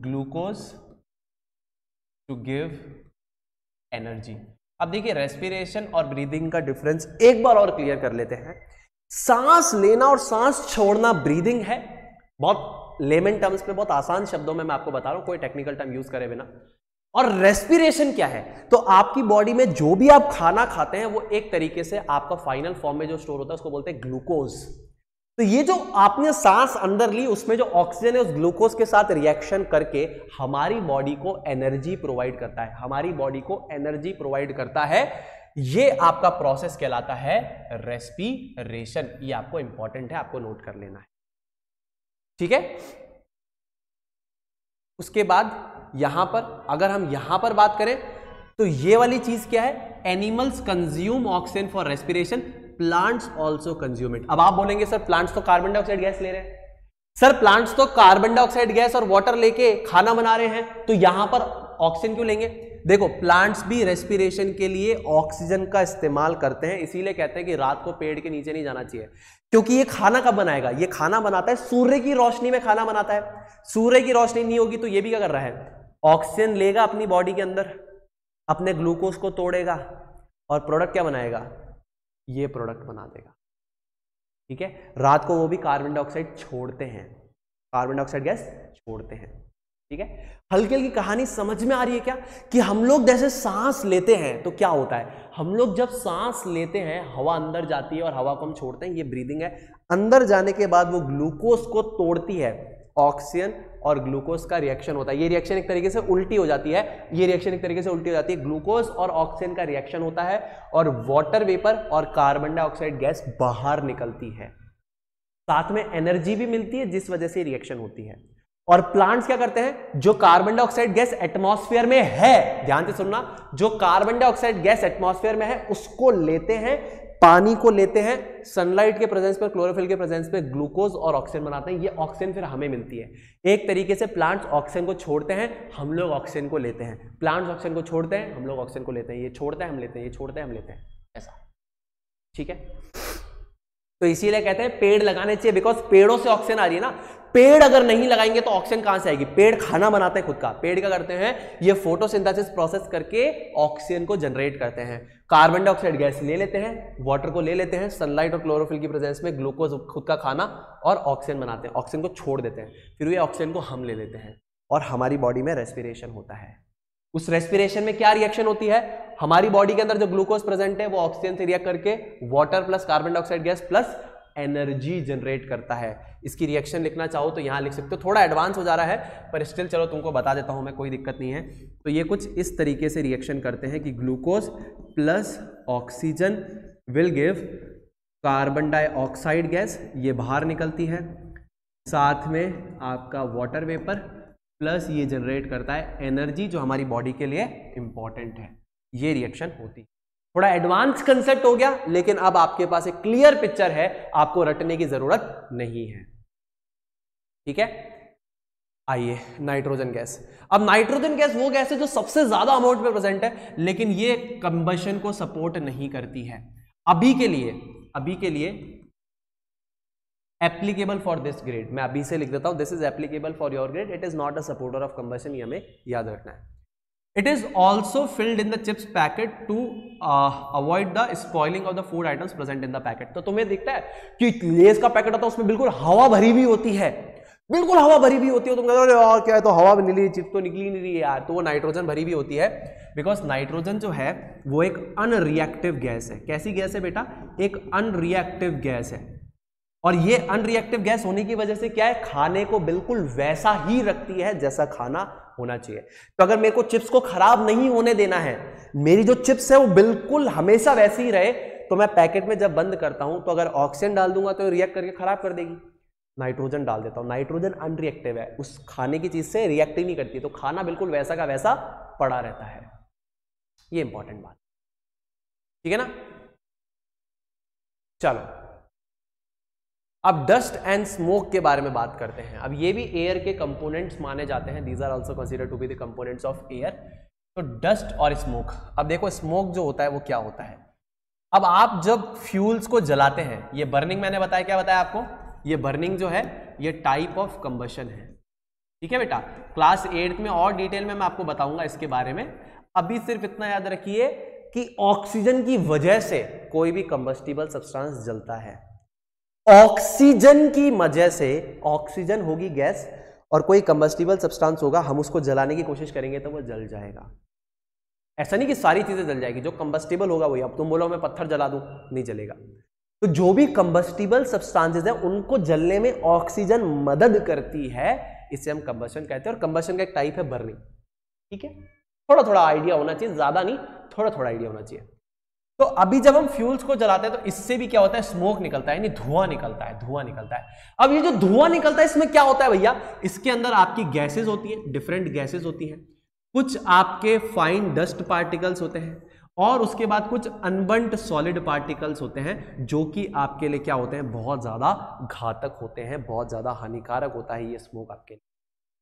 glucose to give energy अब देखिए रेस्पिरेशन और ब्रीदिंग का डिफरेंस एक बार और क्लियर कर लेते हैं सांस लेना और सांस छोड़ना ब्रीदिंग है बहुत लेमन टर्म्स में बहुत आसान शब्दों में मैं आपको बता रहा हूं कोई टेक्निकल टर्म यूज करे बिना और रेस्पिरेशन क्या है तो आपकी बॉडी में जो भी आप खाना खाते हैं वो एक तरीके से आपका फाइनल फॉर्म में जो स्टोर होता है उसको बोलते हैं ग्लूकोज तो ये जो आपने सांस अंदर ली उसमें जो ऑक्सीजन है उस ग्लूकोज के साथ रिएक्शन करके हमारी बॉडी को एनर्जी प्रोवाइड करता है हमारी बॉडी को एनर्जी प्रोवाइड करता है ये आपका प्रोसेस कहलाता है रेस्पिरेशन ये आपको इंपॉर्टेंट है आपको नोट कर लेना है ठीक है उसके बाद यहां पर अगर हम यहां पर बात करें तो ये वाली चीज क्या है animals consume oxygen for respiration plants also consume it अब आप बोलेंगे सर प्लांट्स तो कार्बन डाइऑक्साइड गैस ले रहे हैं सर प्लांट्स तो कार्बन डाइऑक्साइड गैस और वाटर लेके खाना बना रहे हैं तो यहां पर ऑक्सीजन क्यों लेंगे देखो प्लांट्स भी रेस्पिरेशन के लिए ऑक्सीजन का इस्तेमाल करते हैं इसीलिए कहते हैं कि रात को पेड़ के नीचे नहीं जाना चाहिए क्योंकि ये खाना कब बनाएगा ये खाना बनाता है सूर्य की रोशनी में खाना बनाता है सूर्य की रोशनी नहीं होगी तो ये भी क्या कर रहा है ऑक्सीजन लेगा अपनी बॉडी के अंदर अपने ग्लूकोज को तोड़ेगा और प्रोडक्ट क्या बनाएगा ये प्रोडक्ट बना देगा ठीक है रात को वो भी कार्बन डाइऑक्साइड छोड़ते हैं कार्बन डाइऑक्साइड गैस छोड़ते हैं ठीक है हल्की हल्की कहानी समझ में आ रही है क्या कि हम लोग जैसे सांस लेते हैं तो क्या होता है हम लोग जब सांस लेते हैं हवा अंदर जाती है और हवा को हम छोड़ते हैं ये ब्रीदिंग है अंदर जाने के बाद वो ग्लूकोज को तोड़ती है ऑक्सीजन और ग्लूकोज का रिएक्शन होता है ये रिएक्शन एक तरीके से उल्टी हो जाती है ये रिएक्शन एक तरीके से उल्टी हो जाती है ग्लूकोज और ऑक्सीजन का रिएक्शन होता है और वाटर वेपर और कार्बन डाइऑक्साइड गैस बाहर निकलती है साथ में एनर्जी भी मिलती है जिस वजह से रिएक्शन होती है और प्लांट्स क्या करते हैं जो कार्बन डाइऑक्साइड गैस एटमॉस्फेयर में है ध्यान से सुनना जो कार्बन डाइऑक्साइड गैस एटमॉस्फेयर में है उसको लेते हैं पानी को लेते हैं सनलाइट के प्रेजेंस पर क्लोरोफिल के प्रेजेंस पर ग्लूकोज और ऑक्सीजन बनाते हैं ये ऑक्सीजन फिर हमें मिलती है एक तरीके से प्लांट्स ऑक्सीजन को छोड़ते हैं हम लोग ऑक्सीजन को लेते हैं प्लांट्स ऑक्सीजन को छोड़ते हैं हम लोग ऑक्सीजन को लेते हैं ये छोड़ते हैं हम लेते हैं ये छोड़ते हैं हम लेते हैं ऐसा ठीक है तो इसीलिए कहते हैं पेड़ लगाने चाहिए बिकॉज पेड़ों से ऑक्सीजन आ रही है ना पेड़ अगर नहीं लगाएंगे तो ऑक्सीजन कहां से आएगी पेड़ खाना बनाते हैं खुद का पेड़ क्या करते हैं ये फोटोसिंथेसिस प्रोसेस करके ऑक्सीजन को जनरेट करते हैं कार्बन डाइऑक्साइड गैस ले लेते हैं वाटर को ले लेते हैं सनलाइट और क्लोरोफिल की प्रेजेंस में ग्लूकोज खुद का खाना और ऑक्सीजन बनाते हैं ऑक्सीजन को छोड़ देते हैं फिर ये ऑक्सीजन को हम ले लेते हैं और हमारी बॉडी में रेस्पिरेशन होता है उस रेस्पिरेशन में क्या रिएक्शन होती है हमारी बॉडी के अंदर जो ग्लूकोज प्रेजेंट है वो ऑक्सीजन से रिएक्ट करके water plus carbon dioxide gas plus energy generate करता है इसकी रिएक्शन लिखना चाहो तो यहाँ लिख सकते हो थोड़ा एडवांस हो जा रहा है पर स्टिल चलो तुमको बता देता हूँ मैं कोई दिक्कत नहीं है तो ये कुछ इस तरीके से रिएक्शन करते हैं कि glucose plus oxygen will give carbon dioxide gas ये बाहर निकलती है साथ में आपका वाटर वेपर प्लस ये जनरेट करता है एनर्जी जो हमारी बॉडी के लिए इम्पॉर्टेंट है ये रिएक्शन होती है थोड़ा एडवांस कंसेप्ट हो गया लेकिन अब आपके पास एक क्लियर पिक्चर है आपको रटने की जरूरत नहीं है ठीक है आइए नाइट्रोजन गैस अब नाइट्रोजन गैस वो गैस है जो सबसे ज्यादा अमाउंट में प्रेजेंट है लेकिन ये कंबशन को सपोर्ट नहीं करती है अभी के लिए अभी के लिए एप्लीकेबल फॉर दिस ग्रेड मैं अभी से लिख देता हूं this is applicable for your grade it is not a supporter of combustion ये हमें याद रखना है It is also filled in the chips packet to uh, avoid the spoiling of the food items present in the packet. तो तुम्हें दिखता है कि लेस का पैकेट होता है उसमें बिल्कुल हवा भरी भी होती है बिल्कुल हवा भरी भी होती है तुम कहते हो और क्या है तो हवा भी निकली चिप तो निकली नहीं रही यार तो वो नाइट्रोजन भरी भी होती है बिकॉज नाइट्रोजन जो है वो एक अनरिएक्टिव गैस है कैसी गैस है बेटा एक अनरिएक्टिव गैस है और ये अनरिएक्टिव गैस होने की वजह से क्या है खाने को बिल्कुल वैसा ही रखती है जैसा खाना होना चाहिए तो अगर मेरे को चिप्स को खराब नहीं होने देना है मेरी जो चिप्स है वो बिल्कुल हमेशा वैसी ही रहे तो मैं पैकेट में जब बंद करता हूं तो अगर ऑक्सीजन डाल दूंगा तो रिएक्ट करके खराब कर देगी नाइट्रोजन डाल देता हूं नाइट्रोजन अनरिएक्टिव है उस खाने की चीज से रिएक्ट ही नहीं करती तो खाना बिल्कुल वैसा का वैसा पड़ा रहता है ये इंपॉर्टेंट बात ठीक है ना चलो अब डस्ट एंड स्मोक के बारे में बात करते हैं अब ये भी एयर के कंपोनेंट्स माने जाते हैं these are also consider to be the components of air तो डस्ट और स्मोक अब देखो स्मोक जो होता है वो क्या होता है अब आप जब फ्यूल्स को जलाते हैं ये बर्निंग मैंने बताया क्या बताया आपको ये बर्निंग जो है ये टाइप ऑफ कंबशन है ठीक है बेटा क्लास एट्थ में और डिटेल में मैं आपको बताऊंगा इसके बारे में अभी सिर्फ इतना याद रखिए कि ऑक्सीजन की वजह से कोई भी कंबस्टिबल सब्सटेंस जलता है ऑक्सीजन की वजह से ऑक्सीजन होगी गैस और कोई कंबस्टिबल सब्सटेंस होगा हम उसको जलाने की कोशिश करेंगे तो वो जल जाएगा ऐसा नहीं कि सारी चीज़ें जल जाएगी जो कंबस्टिबल होगा वही अब तुम बोलो मैं पत्थर जला दूं नहीं जलेगा तो जो भी कंबस्टिबल सब्सटेंसेस हैं उनको जलने में ऑक्सीजन मदद करती है इसे हम कंबस्टन कहते हैं और कंबस्टन का एक टाइप है बर्निंग ठीक है थोड़ा थोड़ा आइडिया होना चाहिए ज़्यादा नहीं थोड़ा थोड़ा आइडिया होना चाहिए तो अभी जब हम फ्यूल्स को जलाते हैं तो इससे भी क्या होता है स्मोक निकलता है यानी धुआं निकलता है धुआं निकलता है अब ये जो धुआं निकलता है इसमें क्या होता है भैया इसके अंदर आपकी गैसेज होती है डिफरेंट गैसेज होती हैं कुछ आपके फाइन डस्ट पार्टिकल्स होते हैं और उसके बाद कुछ अनबंट सॉलिड पार्टिकल्स होते हैं जो कि आपके लिए क्या होते हैं बहुत ज़्यादा घातक होते हैं बहुत ज़्यादा हानिकारक होता है ये स्मोक आपके लिए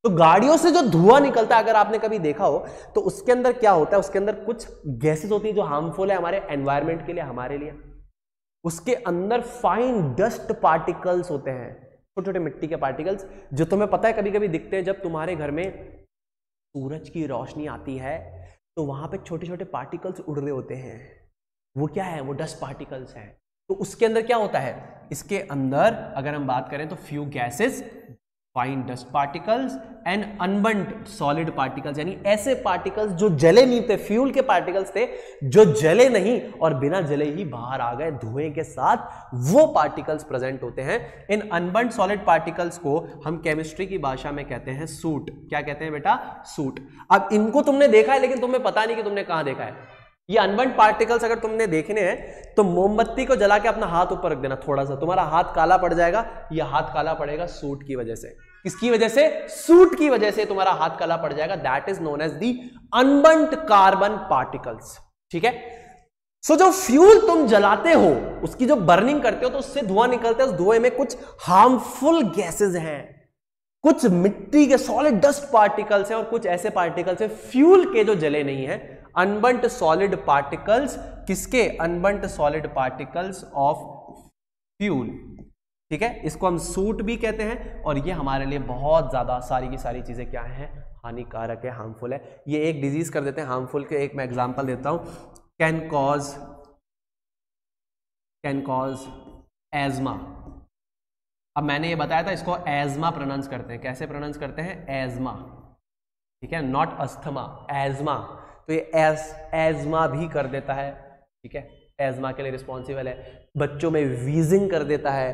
तो गाड़ियों से जो धुआं निकलता है अगर आपने कभी देखा हो तो उसके अंदर क्या होता है उसके अंदर कुछ गैसेस होती है जो हार्मफुल है हमारे एनवायरमेंट के लिए हमारे लिए उसके अंदर फाइन डस्ट पार्टिकल्स होते हैं छोटे छोटे मिट्टी के पार्टिकल्स जो तुम्हें पता है कभी कभी दिखते हैं जब तुम्हारे घर में सूरज की रोशनी आती है तो वहां पे छोटे छोटे पार्टिकल्स उड़ रहे होते हैं वो क्या है वो डस्ट पार्टिकल्स हैं तो उसके अंदर क्या होता है इसके अंदर अगर हम बात करें तो few gases fine dust particles and unburnt solid particles यानी ऐसे पार्टिकल्स जो जले नहीं थे फ्यूल के पार्टिकल्स थे जो जले नहीं और बिना जले ही बाहर आ गए धुएं के साथ वो पार्टिकल्स प्रेजेंट होते हैं इन अनबंट सॉलिड पार्टिकल्स को हम केमिस्ट्री की भाषा में कहते हैं सूट क्या कहते हैं बेटा सूट अब इनको तुमने देखा है लेकिन तुम्हें पता नहीं कि तुमने कहाँ देखा है ये अनबर्न पार्टिकल्स अगर तुमने देखने हैं तो मोमबत्ती को जला के अपना हाथ ऊपर रख देना थोड़ा सा तुम्हारा हाथ काला पड़ जाएगा यह हाथ काला पड़ेगा सूट की वजह से किसकी वजह से सूट की वजह से तुम्हारा हाथ काला पड़ जाएगा that is known as the unburnt carbon particles ठीक है सो so, जो फ्यूल तुम जलाते हो उसकी जो बर्निंग करते हो तो उससे धुआं निकलता है उस धुएं में कुछ हार्मफुल गैसेज हैं कुछ मिट्टी के सॉलिड डस्ट पार्टिकल्स हैं और कुछ ऐसे पार्टिकल्स हैं फ्यूल के जो जले नहीं है अनबंट सॉलिड पार्टिकल्स किसके unburnt solid particles of fuel ठीक है इसको हम सूट भी कहते हैं और ये हमारे लिए बहुत ज़्यादा सारी की सारी चीज़ें क्या हैं हानिकारक है हार्मफुल है ये एक डिजीज़ कर देते हैं हार्मफुल के एक मैं एग्जाम्पल देता हूँ can cause can cause asthma अब मैंने ये बताया था इसको एजमा प्रोनाउंस करते हैं कैसे प्रोनाउंस करते हैं एजमा ठीक है नॉट अस्थमा एजमा तो ये एस एजमा भी कर देता है ठीक है एजमा के लिए रिस्पॉन्सिबल है बच्चों में वीजिंग कर देता है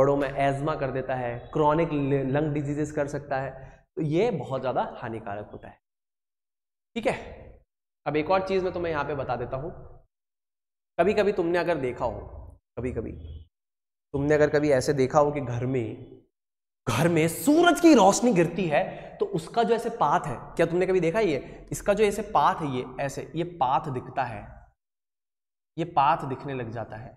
बड़ों में एजमा कर देता है क्रॉनिक लंग डिजीजेस कर सकता है तो ये बहुत ज़्यादा हानिकारक होता है ठीक है अब एक और चीज़ मैं तुम्हें यहाँ पे बता देता हूँ कभी कभी तुमने अगर देखा हो कभी कभी तुमने अगर कभी ऐसे देखा हो कि घर में घर में सूरज की रोशनी गिरती है तो उसका जो ऐसे पाथ है क्या तुमने कभी देखा ये इसका जो ऐसे पाथ है ये ऐसे ये पाथ दिखता है ये पाथ दिखने लग जाता है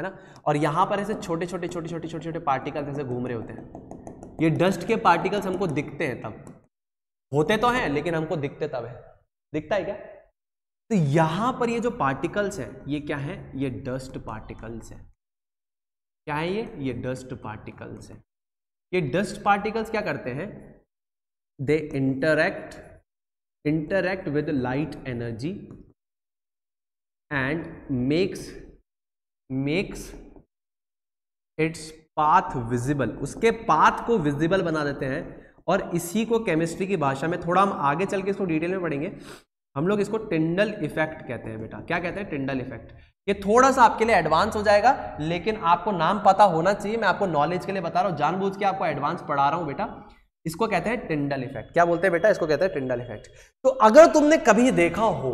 है ना और यहां पर ऐसे छोटे छोटे छोटे छोटे छोटे छोटे पार्टिकल्स ऐसे घूम रहे होते हैं ये डस्ट के पार्टिकल्स हमको दिखते हैं तब होते तो हैं लेकिन हमको दिखते तब है दिखता है क्या तो यहां पर ये जो पार्टिकल्स हैं ये क्या है ये डस्ट पार्टिकल्स हैं क्या है ये ये डस्ट पार्टिकल्स हैं ये डस्ट पार्टिकल्स क्या करते हैं they interact interact with light energy and makes makes its path visible उसके पाथ को विजिबल बना देते हैं और इसी को केमिस्ट्री की भाषा में थोड़ा हम आगे चल के इसको डिटेल में पढ़ेंगे हम लोग इसको टिंडल इफेक्ट कहते हैं बेटा क्या कहते हैं टिंडल इफेक्ट ये थोड़ा सा आपके लिए एडवांस हो जाएगा लेकिन आपको नाम पता होना चाहिए मैं आपको नॉलेज के लिए बता रहा हूँ जानबूझ के आपको एडवांस पढ़ा रहा हूँ बेटा इसको कहते हैं टिंडल इफेक्ट क्या बोलते हैं बेटा इसको कहते हैं टिंडल इफेक्ट तो अगर तुमने कभी देखा हो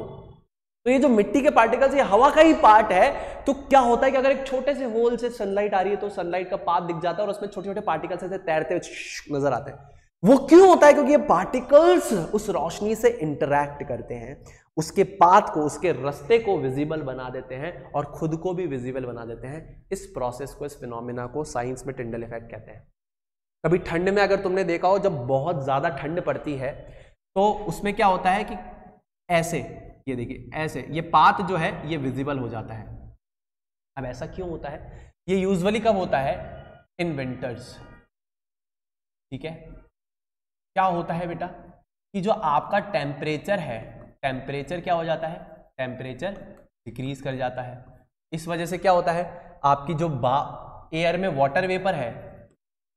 तो ये जो मिट्टी के पार्टिकल्स ये हवा का ही पार्ट है तो क्या होता है कि अगर एक छोटे से होल से सनलाइट आ रही है तो सनलाइट का पाप दिख जाता है और उसमें छोटे छोटे पार्टिकल्स ऐसे तैरते हुए नजर आते हैं वो क्यों होता है क्योंकि ये पार्टिकल्स उस रोशनी से इंटरैक्ट करते हैं उसके पाथ को उसके रास्ते को विजिबल बना देते हैं और खुद को भी विजिबल बना देते हैं इस प्रोसेस को इस फिनोमिना को साइंस में टिंडल इफेक्ट कहते हैं कभी ठंड में अगर तुमने देखा हो जब बहुत ज़्यादा ठंड पड़ती है तो उसमें क्या होता है कि ऐसे ये देखिए ऐसे ये पाथ जो है ये विजिबल हो जाता है अब ऐसा क्यों होता है ये यूजली कब होता है इन विंटर्स ठीक है क्या होता है बेटा कि जो आपका टेम्परेचर है टेम्परेचर क्या हो जाता है टेम्परेचर डिक्रीज कर जाता है इस वजह से क्या होता है आपकी जो बा एयर में वाटर वेपर है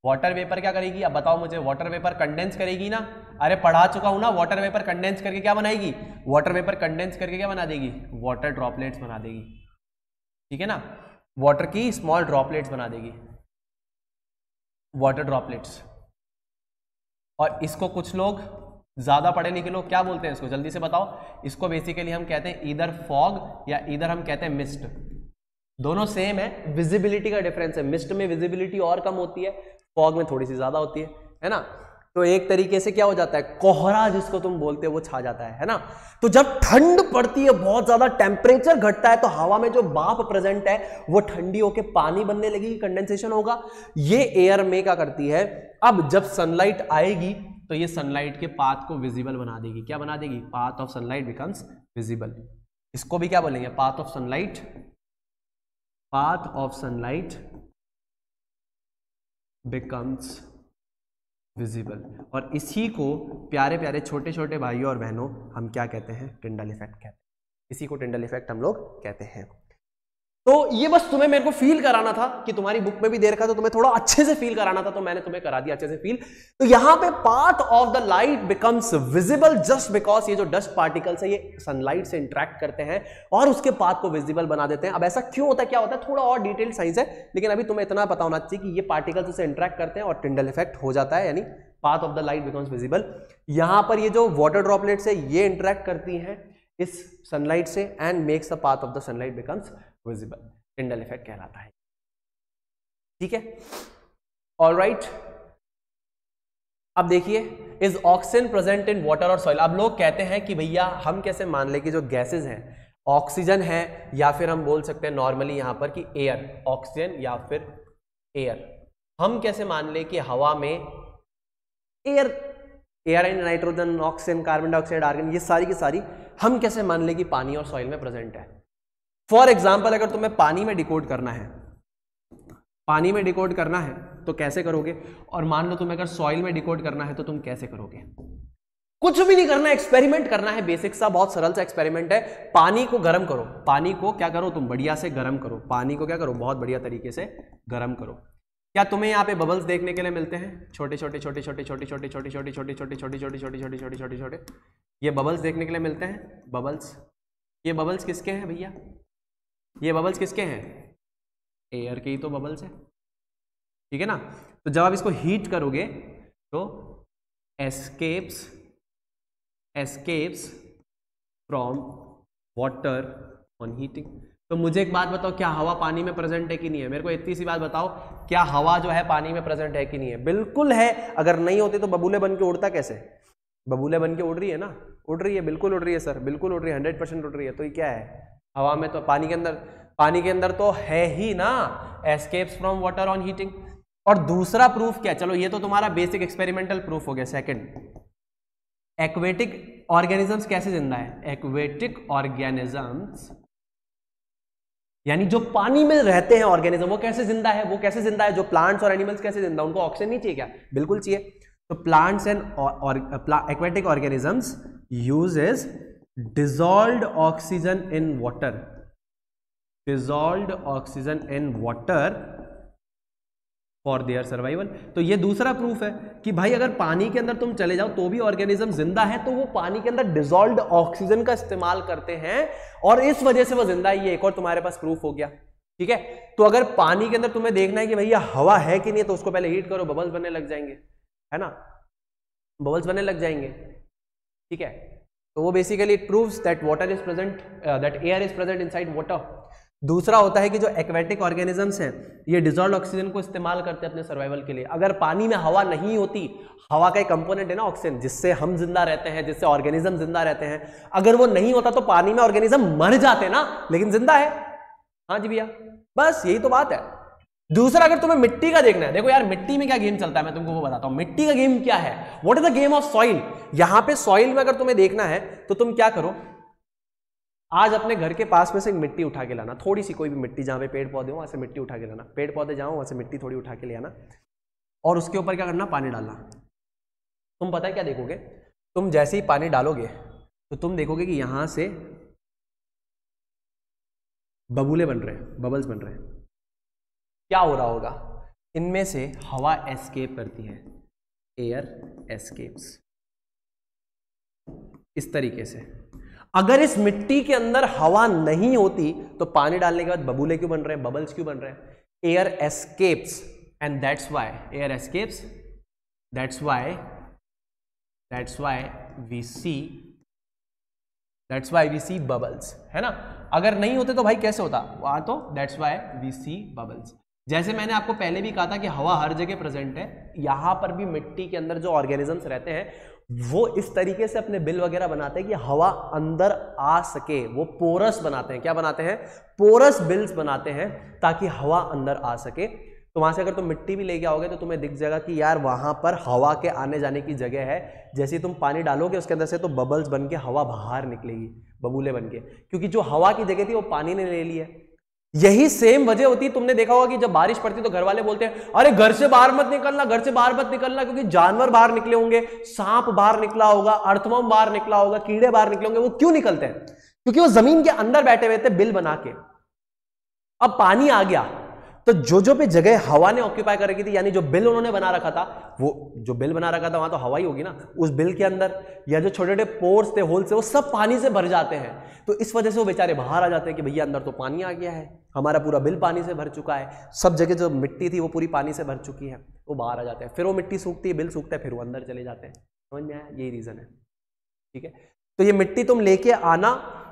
वाटर वेपर क्या करेगी अब बताओ मुझे वाटर वेपर कंडेंस करेगी ना अरे पढ़ा चुका हूँ ना वाटर वेपर कंडेंस करके क्या बनाएगी वाटर वेपर कंडेंस करके क्या बना देगी वाटर ड्रॉपलेट्स बना देगी ठीक है ना वाटर की स्मॉल ड्रॉपलेट्स बना देगी वाटर ड्रॉपलेट्स और इसको कुछ लोग ज़्यादा पढ़े लिखे लोग क्या बोलते हैं इसको जल्दी से बताओ इसको बेसिकली हम कहते हैं इधर फॉग या इधर हम कहते हैं मिस्ट दोनों सेम है विजिबिलिटी का डिफरेंस है मिस्ट में विजिबिलिटी और कम होती है फॉग में थोड़ी सी ज़्यादा होती है है ना तो एक तरीके से क्या हो जाता है कोहरा जिसको तुम बोलते हो वो छा जाता है है ना तो जब ठंड पड़ती है बहुत ज्यादा टेम्परेचर घटता है तो हवा में जो बाप प्रेजेंट है वो ठंडी होके पानी बनने लगेगी कंडेंसेशन होगा ये एयर में क्या करती है अब जब सनलाइट आएगी तो ये सनलाइट के पाथ को विजिबल बना देगी क्या बना देगी path of sunlight becomes visible इसको भी क्या बोलेंगे path of sunlight path of sunlight becomes visible और इसी को प्यारे प्यारे छोटे छोटे भाइयों और बहनों हम क्या कहते हैं टिंडल इफेक्ट कहते हैं इसी को टिंडल इफेक्ट हम लोग कहते हैं तो ये बस तुम्हें मेरे को फील कराना था कि तुम्हारी बुक में भी दे रखा था तुम्हें थोड़ा अच्छे से फील कराना था तो मैंने तुम्हें करा दिया अच्छे से फील तो यहां पे part of the light becomes visible just because ये जो डस्ट पार्टिकल्स है ये सनलाइट से इंट्रैक्ट करते हैं और उसके पार्ट को विजिबल बना देते हैं अब ऐसा क्यों होता है क्या होता है थोड़ा और डिटेल साइंस है लेकिन अभी तुम्हें इतना पता होना चाहिए कि ये पार्टिकल्स उसे इंट्रैक्ट करते हैं और टिंडल इफेक्ट हो जाता है यानी part of the light becomes visible यहां पर ये जो वाटर ड्रॉपलेट्स है ये इंट्रैक्ट करती हैं इस सनलाइट से and makes the path of the sunlight becomes visible Tyndall effect कहलाता है ठीक है ऑल राइट अब देखिए is oxygen present in water और सॉइल अब लोग कहते हैं कि भैया हम कैसे मान ले कि जो गैसेज हैं ऑक्सीजन है या फिर हम बोल सकते हैं नॉर्मली यहां पर कि एयर ऑक्सीजन या फिर एयर हम कैसे मान ले कि हवा में air air and nitrogen oxygen carbon dioxide argon ये सारी की सारी हम कैसे मान ले कि पानी और सॉइल में प्रेजेंट है फॉर एग्जाम्पल अगर तुम्हें पानी में डिकोड करना है पानी में डिकोड करना है तो कैसे करोगे और मान लो तुम्हें अगर सॉइल में डिकोड करना है तो तुम कैसे करोगे कुछ भी नहीं करना एक्सपेरिमेंट करना है बेसिक सा बहुत सरल सा एक्सपेरिमेंट है पानी को गर्म करो पानी को क्या करो तुम बढ़िया से गर्म करो पानी को क्या करो बहुत बढ़िया तरीके से गर्म करो क्या तुम्हें यहाँ पे बबल्स देखने के लिए मिलते हैं छोटे छोटे छोटे छोटे छोटे छोटे छोटे छोटे छोटे छोटे छोटे छोटे छोटे छोटे छोटे छोटे छोटे ये बबल्स देखने के लिए मिलते हैं बबल्स ये बबल्स किसके हैं भैया ये बबल्स किसके हैं एयर के ही तो बबल्स हैं ठीक है ना तो जब आप इसको हीट करोगे तो escapes escapes from water on heating तो मुझे एक बात बताओ क्या हवा पानी में प्रेजेंट है कि नहीं है मेरे को इतनी सी बात बताओ क्या हवा जो है पानी में प्रेजेंट है कि नहीं है बिल्कुल है अगर नहीं होती तो बबूले बन के उड़ता कैसे बबूले बन के उड़ रही है ना उड़ रही है बिल्कुल उड़ रही है सर बिल्कुल उड़ रही है हंड्रेड परसेंट उड़ रही है तो ये क्या है हवा में तो पानी के अंदर पानी के अंदर तो है ही ना escapes from water on heating और दूसरा प्रूफ क्या चलो ये तो तुम्हारा बेसिक एक्सपेरिमेंटल प्रूफ हो गया सेकंड एक्वेटिक ऑर्गेनिजम्स कैसे जिंदा है एक्वेटिक ऑर्गेनिजम्स यानी जो पानी में रहते हैं ऑर्गेनिज्म वो कैसे जिंदा है वो कैसे जिंदा है जो प्लांट्स और एनिमल्स कैसे जिंदा उनको ऑक्सीजन नहीं चाहिए क्या बिल्कुल चाहिए तो plants and aquatic organisms use dissolve oxygen in water dissolve oxygen in water for their survival तो ये दूसरा प्रूफ है कि भाई अगर पानी के अंदर तुम चले जाओ तो भी ऑर्गेनिज्म जिंदा है तो वो पानी के अंदर डिजॉल्व ऑक्सीजन का इस्तेमाल करते हैं और इस वजह से वो जिंदा है ये एक और तुम्हारे पास प्रूफ हो गया ठीक है तो अगर पानी के अंदर तुम्हें देखना है कि भैया हवा है कि नहीं तो उसको पहले हीट करो बबल्स बनने लग जाएंगे है ना बबल्स बनने लग जाएंगे ठीक है तो वो basically prove proves that water is present that air is present inside water दूसरा होता है कि जो एक्वेटिक ऑर्गेनिजम्स हैं ये डिजॉल्व ऑक्सीजन को इस्तेमाल करते हैं अपने सर्वाइवल के लिए अगर पानी में हवा नहीं होती हवा का एक कंपोनेंट है ना ऑक्सीजन जिससे हम जिंदा रहते हैं जिससे ऑर्गेनिज्म जिंदा रहते हैं अगर वो नहीं होता तो पानी में ऑर्गेनिज्म मर जाते ना लेकिन जिंदा है हाँ जी भैया बस यही तो बात है दूसरा अगर तुम्हें मिट्टी का देखना है देखो यार मिट्टी में क्या गेम चलता है मैं तुमको वो बताता हूं मिट्टी का गेम क्या है what is the game of soil यहां पे सॉइल में अगर तुम्हें देखना है तो तुम क्या करो आज अपने घर के पास में से मिट्टी उठा के लाना थोड़ी सी कोई भी मिट्टी जहां पे पेड़ पौधे हो वहां से मिट्टी उठा के लाना पेड़ पौधे जाओ वहां से मिट्टी थोड़ी उठा के ले आना और उसके ऊपर क्या करना पानी डालना तुम पता है क्या देखोगे तुम जैसे ही पानी डालोगे तो तुम देखोगे कि यहां से बबूले बन रहे हैं बबल्स बन रहे हैं क्या हो रहा होगा इनमें से हवा एस्केप करती है एयर एस्केप्स इस तरीके से अगर इस मिट्टी के अंदर हवा नहीं होती तो पानी डालने के बाद बबूले क्यों बन रहे हैं बबल्स क्यों बन रहे हैं air escapes and that's why air escapes that's why that's why we see that's why we see bubbles है ना अगर नहीं होते तो भाई कैसे होता वहां तो that's why we see bubbles जैसे मैंने आपको पहले भी कहा था कि हवा हर जगह प्रेजेंट है यहाँ पर भी मिट्टी के अंदर जो ऑर्गेनिजम्स रहते हैं वो इस तरीके से अपने बिल वगैरह बनाते हैं कि हवा अंदर आ सके वो पोरस बनाते हैं क्या बनाते हैं पोरस बिल्स बनाते हैं ताकि हवा अंदर आ सके तो वहां से अगर तुम मिट्टी भी लेके आओगे तो तुम्हें दिख जाएगा कि यार वहां पर हवा के आने जाने की जगह है जैसे तुम पानी डालोगे उसके अंदर से तो बबल्स बन के हवा बाहर निकलेगी बबूले बन के क्योंकि जो हवा की जगह थी वो पानी ने ले ली है यही सेम वजह होती है तुमने देखा होगा कि जब बारिश पड़ती है तो घर वाले बोलते हैं अरे घर से बाहर मत निकलना घर से बाहर मत निकलना क्योंकि जानवर बाहर निकले होंगे सांप बाहर निकला होगा अर्थवम बाहर निकला होगा कीड़े बाहर निकले होंगे वो क्यों निकलते हैं क्योंकि वो जमीन के अंदर बैठे हुए थे बिल बना के अब पानी आ गया तो जो जो भी जगह हवा ने ऑक्यूपाई कर रखी थी यानी जो बिल उन्होंने बना रखा था वो जो बिल बना रखा था वहां तो हवा ही होगी ना उस बिल के अंदर या जो छोटे छोटे पोर्स थे होल्स थे वो सब पानी से भर जाते हैं तो इस वजह से वो बेचारे बाहर आ जाते हैं कि भैया अंदर तो पानी आ गया है हमारा पूरा बिल पानी से भर चुका है सब जगह जो मिट्टी थी वो पूरी पानी से भर चुकी है वो बाहर आ जाते हैं फिर वो मिट्टी सूखती है बिल सूखता है फिर वो अंदर चले जाते हैं समझ में आया यही रीज़न है ठीक है तो ये मिट्टी तुम लेके आना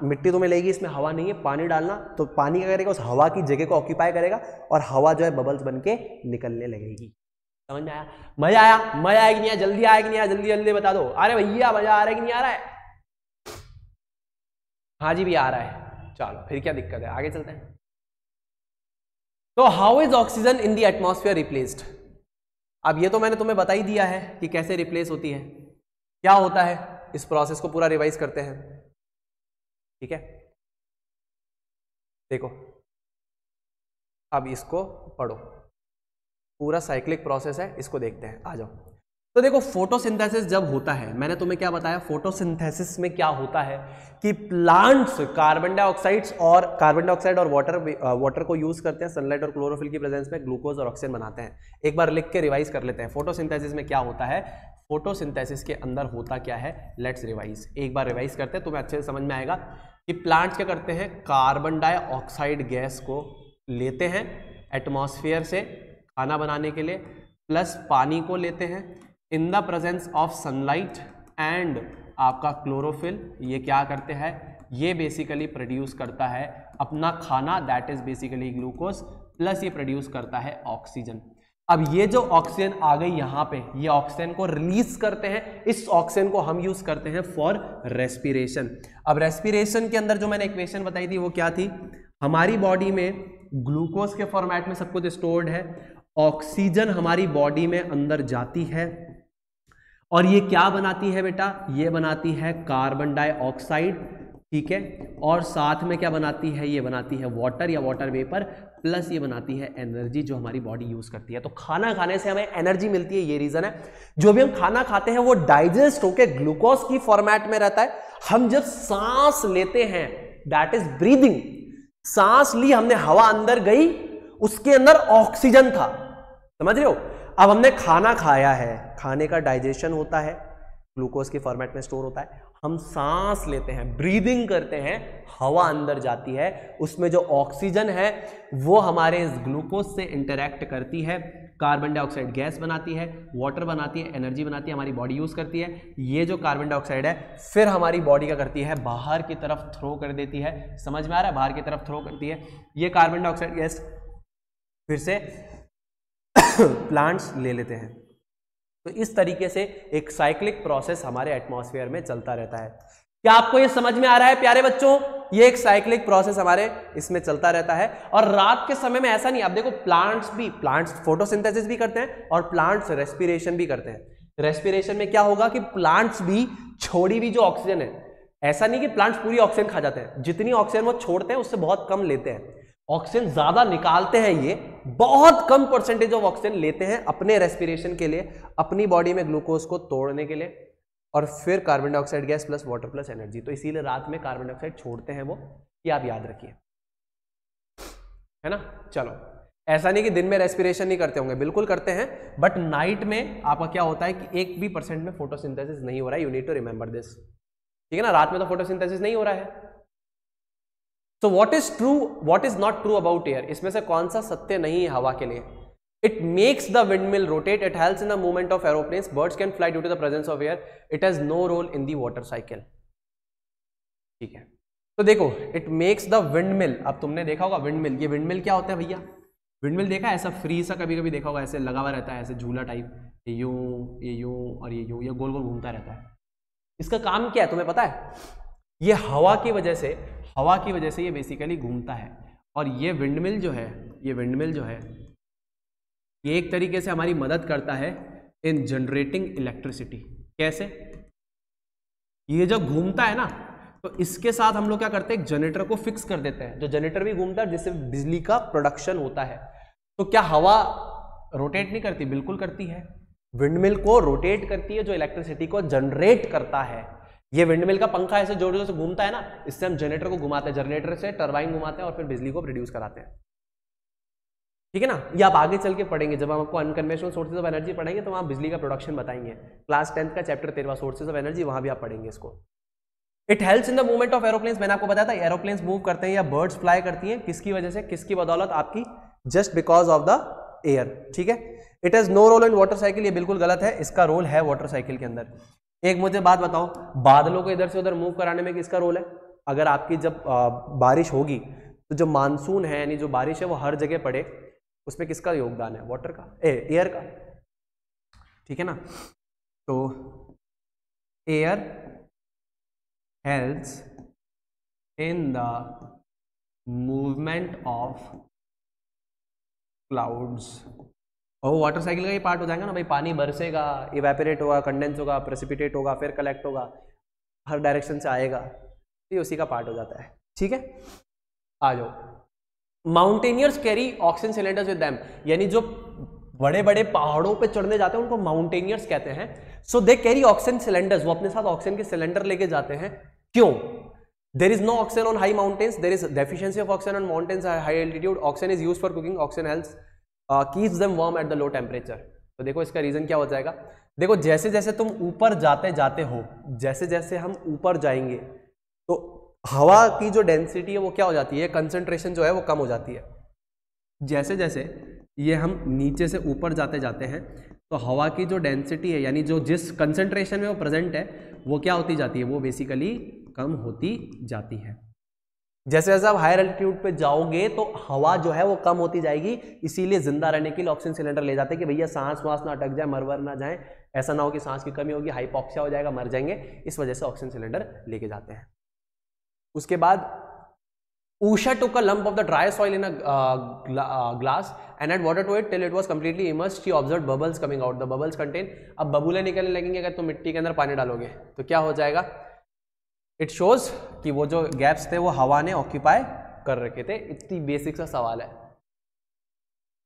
मिट्टी तुम्हें लेगी इसमें हवा नहीं है पानी डालना तो पानी क्या करेगा उस हवा की जगह को ऑक्यूपाई करेगा और हवा जो है बबल्स बन के निकलने लगेगी समझ में आया मजा आया मजा आया कि नहीं आया जल्दी आया कि नहीं आया जल्दी जल्दी बता दो अरे भैया मजा आ रहा है कि नहीं आ रहा है हाँ जी भी आ रहा है चलो फिर क्या दिक्कत है आगे चलते हैं तो how is oxygen in the atmosphere replaced अब ये तो मैंने तुम्हें बता ही दिया है कि कैसे रिप्लेस होती है क्या होता है इस प्रोसेस को पूरा रिवाइज करते हैं ठीक है देखो अब इसको पढ़ो पूरा साइक्लिक प्रोसेस है इसको देखते हैं आ जाओ तो देखो फोटोसिंथेसिस जब होता है मैंने तुम्हें क्या बताया फोटोसिंथेसिस में क्या होता है कि प्लांट्स कार्बन डाइऑक्साइड्स और कार्बन डाइऑक्साइड और वाटर वाटर को यूज करते हैं सनलाइट और क्लोरोफिल की प्रेजेंस में ग्लूकोज और ऑक्सीजन बनाते हैं एक बार लिख के रिवाइज कर लेते हैं फोटोसिंथेसिस में क्या होता है फोटोसिंथेसिस के अंदर होता क्या है लेट्स रिवाइज एक बार रिवाइज करते हैं तुम्हें अच्छे से समझ में आएगा कि प्लांट्स क्या करते हैं कार्बन डाइऑक्साइड गैस को लेते हैं एटमोसफियर से खाना बनाने के लिए प्लस पानी को लेते हैं in the presence of sunlight and आपका क्लोरोफिल ये क्या करते हैं ये बेसिकली प्रोड्यूस करता है अपना खाना that is basically glucose plus ये प्रोड्यूस करता है ऑक्सीजन अब ये जो ऑक्सीजन आ गई यहाँ पे ये ऑक्सीजन को रिलीज करते हैं इस ऑक्सीजन को हम यूज करते हैं फॉर रेस्पिरेशन अब रेस्पिरेशन के अंदर जो मैंने इक्वेशन बताई थी वो क्या थी हमारी बॉडी में ग्लूकोज के फॉर्मेट में सब कुछ स्टोर्ड है ऑक्सीजन हमारी बॉडी में अंदर जाती है और ये क्या बनाती है बेटा ये बनाती है कार्बन डाइऑक्साइड ठीक है और साथ में क्या बनाती है ये बनाती है वाटर या वाटर वेपर प्लस ये बनाती है एनर्जी जो हमारी बॉडी यूज करती है तो खाना खाने से हमें एनर्जी मिलती है ये रीजन है जो भी हम खाना खाते हैं वो डाइजेस्ट होकर ग्लूकोज की फॉर्मेट में रहता है हम जब सांस लेते हैं दैट इज ब्रीदिंग सांस ली हमने हवा अंदर गई उसके अंदर ऑक्सीजन था समझ रहे हो अब हमने खाना खाया है खाने का डाइजेशन होता है ग्लूकोज के फॉर्मेट में स्टोर होता है हम सांस लेते हैं ब्रीदिंग करते हैं हवा अंदर जाती है उसमें जो ऑक्सीजन है वो हमारे इस ग्लूकोज से इंटरेक्ट करती है कार्बन डाइऑक्साइड गैस बनाती है वाटर बनाती है एनर्जी बनाती है हमारी बॉडी यूज़ करती है ये जो कार्बन डाइऑक्साइड है फिर हमारी बॉडी क्या करती है बाहर की तरफ थ्रो कर देती है समझ में आ रहा है बाहर की तरफ थ्रो करती है ये कार्बन डाइऑक्साइड गैस फिर से प्लांट्स ले लेते हैं तो इस तरीके से एक साइक्लिक प्रोसेस हमारे एटमॉस्फेयर में चलता रहता है क्या आपको ये समझ में आ रहा है प्यारे बच्चों ये एक साइक्लिक प्रोसेस हमारे इसमें चलता रहता है और रात के समय में ऐसा नहीं आप देखो प्लांट्स भी प्लांट्स फोटोसिंथेसिस भी करते हैं और प्लांट्स रेस्पिरेशन भी करते हैं रेस्पिरेशन में क्या होगा कि प्लांट्स भी छोड़ी हुई जो ऑक्सीजन है ऐसा नहीं कि प्लांट्स पूरी ऑक्सीजन खा जाते हैं जितनी ऑक्सीजन वो छोड़ते हैं उससे बहुत कम लेते हैं ऑक्सीजन ज़्यादा निकालते हैं ये बहुत कम परसेंटेज ऑफ ऑक्सीजन लेते हैं अपने रेस्पिरेशन के लिए अपनी बॉडी में ग्लूकोज को तोड़ने के लिए और फिर carbon dioxide gas plus water plus energy तो इसीलिए रात में कार्बन डाइऑक्साइड छोड़ते हैं वो ये आप याद रखिए है ना चलो ऐसा नहीं कि दिन में रेस्पिरेशन नहीं करते होंगे बिल्कुल करते हैं बट नाइट में आपका क्या होता है कि एक भी परसेंट में फोटोसिंथेसिस नहीं हो रहा है you need to remember this ठीक है ना रात में तो फोटोसिंथेसिस नहीं हो रहा है so what is true what is not true about air इसमें से कौन सा सत्य नहीं है हवा के लिए makes the windmill rotate it helps in the movement of aeroplanes birds can fly due to the presence of air it has no role in the water cycle ठीक है तो देखो it makes the windmill अब तुमने देखा होगा windmill ये windmill क्या होता है भैया विंडमिल देखा ऐसा फ्री सा कभी कभी देखा होगा ऐसे लगा हुआ रहता है ऐसे झूला टाइप ये यूं ये यूं और ये यूं ये गोल गोल घूमता रहता है इसका काम क्या है तुम्हें पता है ये हवा की वजह से हवा की वजह से ये बेसिकली घूमता है और ये विंडमिल जो है ये विंडमिल जो है ये एक तरीके से हमारी मदद करता है इन जनरेटिंग इलेक्ट्रिसिटी कैसे ये जब घूमता है ना तो इसके साथ हम लोग क्या करते हैं जनरेटर को फिक्स कर देते हैं जो जनरेटर भी घूमता है जिससे बिजली का प्रोडक्शन होता है तो क्या हवा रोटेट नहीं करती बिल्कुल करती है विंडमिल को रोटेट करती है जो इलेक्ट्रिसिटी को जनरेट करता है ये विंडमिल का पंखा ऐसे जोर जोर से घूमता है ना इससे हम जनरेटर को घुमाते हैं जनरेटर से टर्बाइन घुमाते हैं और फिर बिजली को प्रोड्यूस कराते हैं ठीक है ना ये आप आगे चल के पढ़ेंगे जब हम आपको अनकन्वेंशनल सोर्सेज ऑफ एनर्जी पढ़ेंगे तो वहां बिजली का प्रोडक्शन बताएंगे क्लास टेंथ का चैप्टर तेरवा सोर्सेज ऑफ एनर्जी वहां भी आप पढ़ेंगे इसको it helps in the movement of aeroplanes मैंने आपको बताया था एरोप्लेन्स मूव करते हैं या बर्ड्स फ्लाई करती हैं किसकी वजह से किसकी बदौलत आपकी just because of the air ठीक है it has no role in water cycle ये बिल्कुल गलत है इसका रोल है वाटर साइकिल के अंदर एक मुझे बात बताओ बादलों को इधर से उधर मूव कराने में किसका रोल है अगर आपकी जब बारिश होगी तो जो मानसून है यानी जो बारिश है वो हर जगह पड़े उसमें किसका योगदान है वाटर का ए, एयर का ठीक है ना तो air helps in the movement of clouds और वाटर साइकिल का ही पार्ट हो जाएगा ना भाई पानी बरसेगा इवेपोरेट होगा कंडेंस होगा प्रेसिपिटेट होगा फिर कलेक्ट होगा हर डायरेक्शन से आएगा ये उसी का पार्ट हो जाता है ठीक है आ जाओ mountaineers carry oxygen cylinders with them यानी जो बड़े बड़े पहाड़ों पे चढ़ने जाते हैं उनको माउंटेनियर्स कहते हैं so they carry oxygen cylinders वो अपने साथ ऑक्सीजन के सिलेंडर लेके जाते हैं क्यों there is no oxygen on high mountains there is deficiency of oxygen on mountains high altitude oxygen is use for cooking oxygen health keeps them warm at the low temperature तो देखो इसका reason क्या हो जाएगा देखो जैसे जैसे तुम ऊपर जाते जाते हो जैसे जैसे हम ऊपर जाएंगे तो हवा की जो डेंसिटी है वो क्या हो जाती है कंसनट्रेशन जो है वो कम हो जाती है जैसे जैसे ये हम नीचे से ऊपर जाते जाते हैं तो हवा की जो डेंसिटी है यानी जो जिस कंसनट्रेशन में वो प्रेजेंट है वो क्या होती जाती है वो बेसिकली कम होती जाती है जैसे जैसे आप हायर एल्टीट्यूड पे जाओगे तो हवा जो है वो कम होती जाएगी इसीलिए जिंदा रहने के लिए ऑक्सीजन सिलेंडर ले जाते हैं कि भैया सांस वांस ना अटक जाए मर वर ना जाए ऐसा ना हो कि सांस की कमी होगी हाइपोक्सिया हो जाएगा मर जाएंगे इस वजह से ऑक्सीजन सिलेंडर लेके जाते हैं उसके बाद ऊषा टू का lump of the dry soil in a glass and add water to it till it was completely immerse was observe bubbles coming out the bubbles contain अब बबूले निकलने लगेंगे अगर तुम तो मिट्टी के अंदर पानी डालोगे तो क्या हो जाएगा इट शोज कि वो जो गैप्स थे वो हवा ने ऑक्यूपाई कर रखे थे इतनी बेसिक सा सवाल है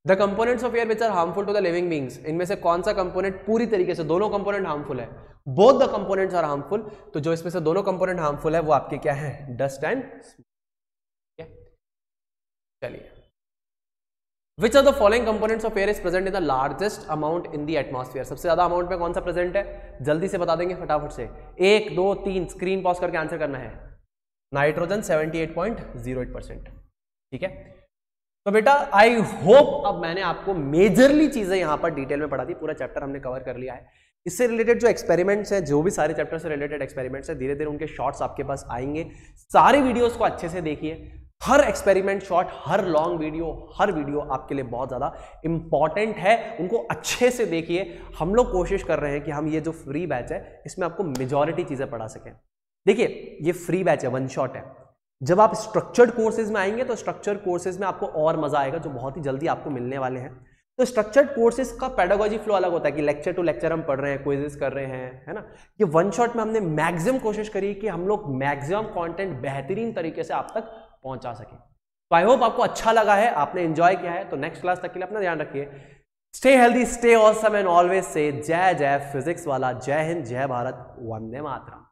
the components of air which are harmful to the living beings इनमें से कौन सा कंपोनेंट पूरी तरीके से दोनों कंपोनेंट हार्मफुल है both the components are harmful तो जो इसमें से दोनों कंपोनेंट हार्मफुल है वो आपके क्या है डस्ट एंड चलिए which are the following components of air is present in the largest amount in the atmosphere सबसे ज्यादा अमाउंट में कौन सा प्रेजेंट है जल्दी से बता देंगे फटाफट से एक दो तीन स्क्रीन पॉज करके आंसर करना है नाइट्रोजन 78.08 परसेंट ठीक है तो बेटा आई होप अब मैंने आपको मेजरली चीजें यहां पर डिटेल में पढ़ा दी पूरा चैप्टर हमने कवर कर लिया है इससे रिलेटेड जो एक्सपेरिमेंट्स हैं जो भी सारे चैप्टर से रिलेटेड एक्सपेरिमेंट्स हैं धीरे धीरे उनके शॉर्ट्स आपके पास आएंगे सारे वीडियोस को अच्छे से देखिए हर एक्सपेरिमेंट शॉट हर लॉन्ग वीडियो हर वीडियो आपके लिए बहुत ज़्यादा इंपॉर्टेंट है उनको अच्छे से देखिए हम लोग कोशिश कर रहे हैं कि हम ये जो फ्री बैच है इसमें आपको मेजॉरिटी चीज़ें पढ़ा सकें देखिए ये फ्री बैच है वन शॉट है जब आप स्ट्रक्चर्ड कोर्सेज में आएंगे तो स्ट्रक्चर्ड कोर्सेज में आपको और मज़ा आएगा जो बहुत ही जल्दी आपको मिलने वाले हैं तो स्ट्रक्चर्ड कोर्सेज का पेडागोजी फ्लो अलग होता है कि लेक्चर टू लेक्चर हम पढ़ रहे हैं क्विजेस कर रहे हैं है ना ये वन शॉट में हमने मैक्सिमम कोशिश करी कि हम लोग मैक्सिमम कंटेंट बेहतरीन तरीके से आप तक पहुंचा सके तो आई होप आपको अच्छा लगा है आपने एंजॉय किया है तो नेक्स्ट क्लास तक के लिए अपना ध्यान रखिए stay healthy stay awesome and always से जय जय फिजिक्स वाला जय हिंद जय भारत वंदे मातरम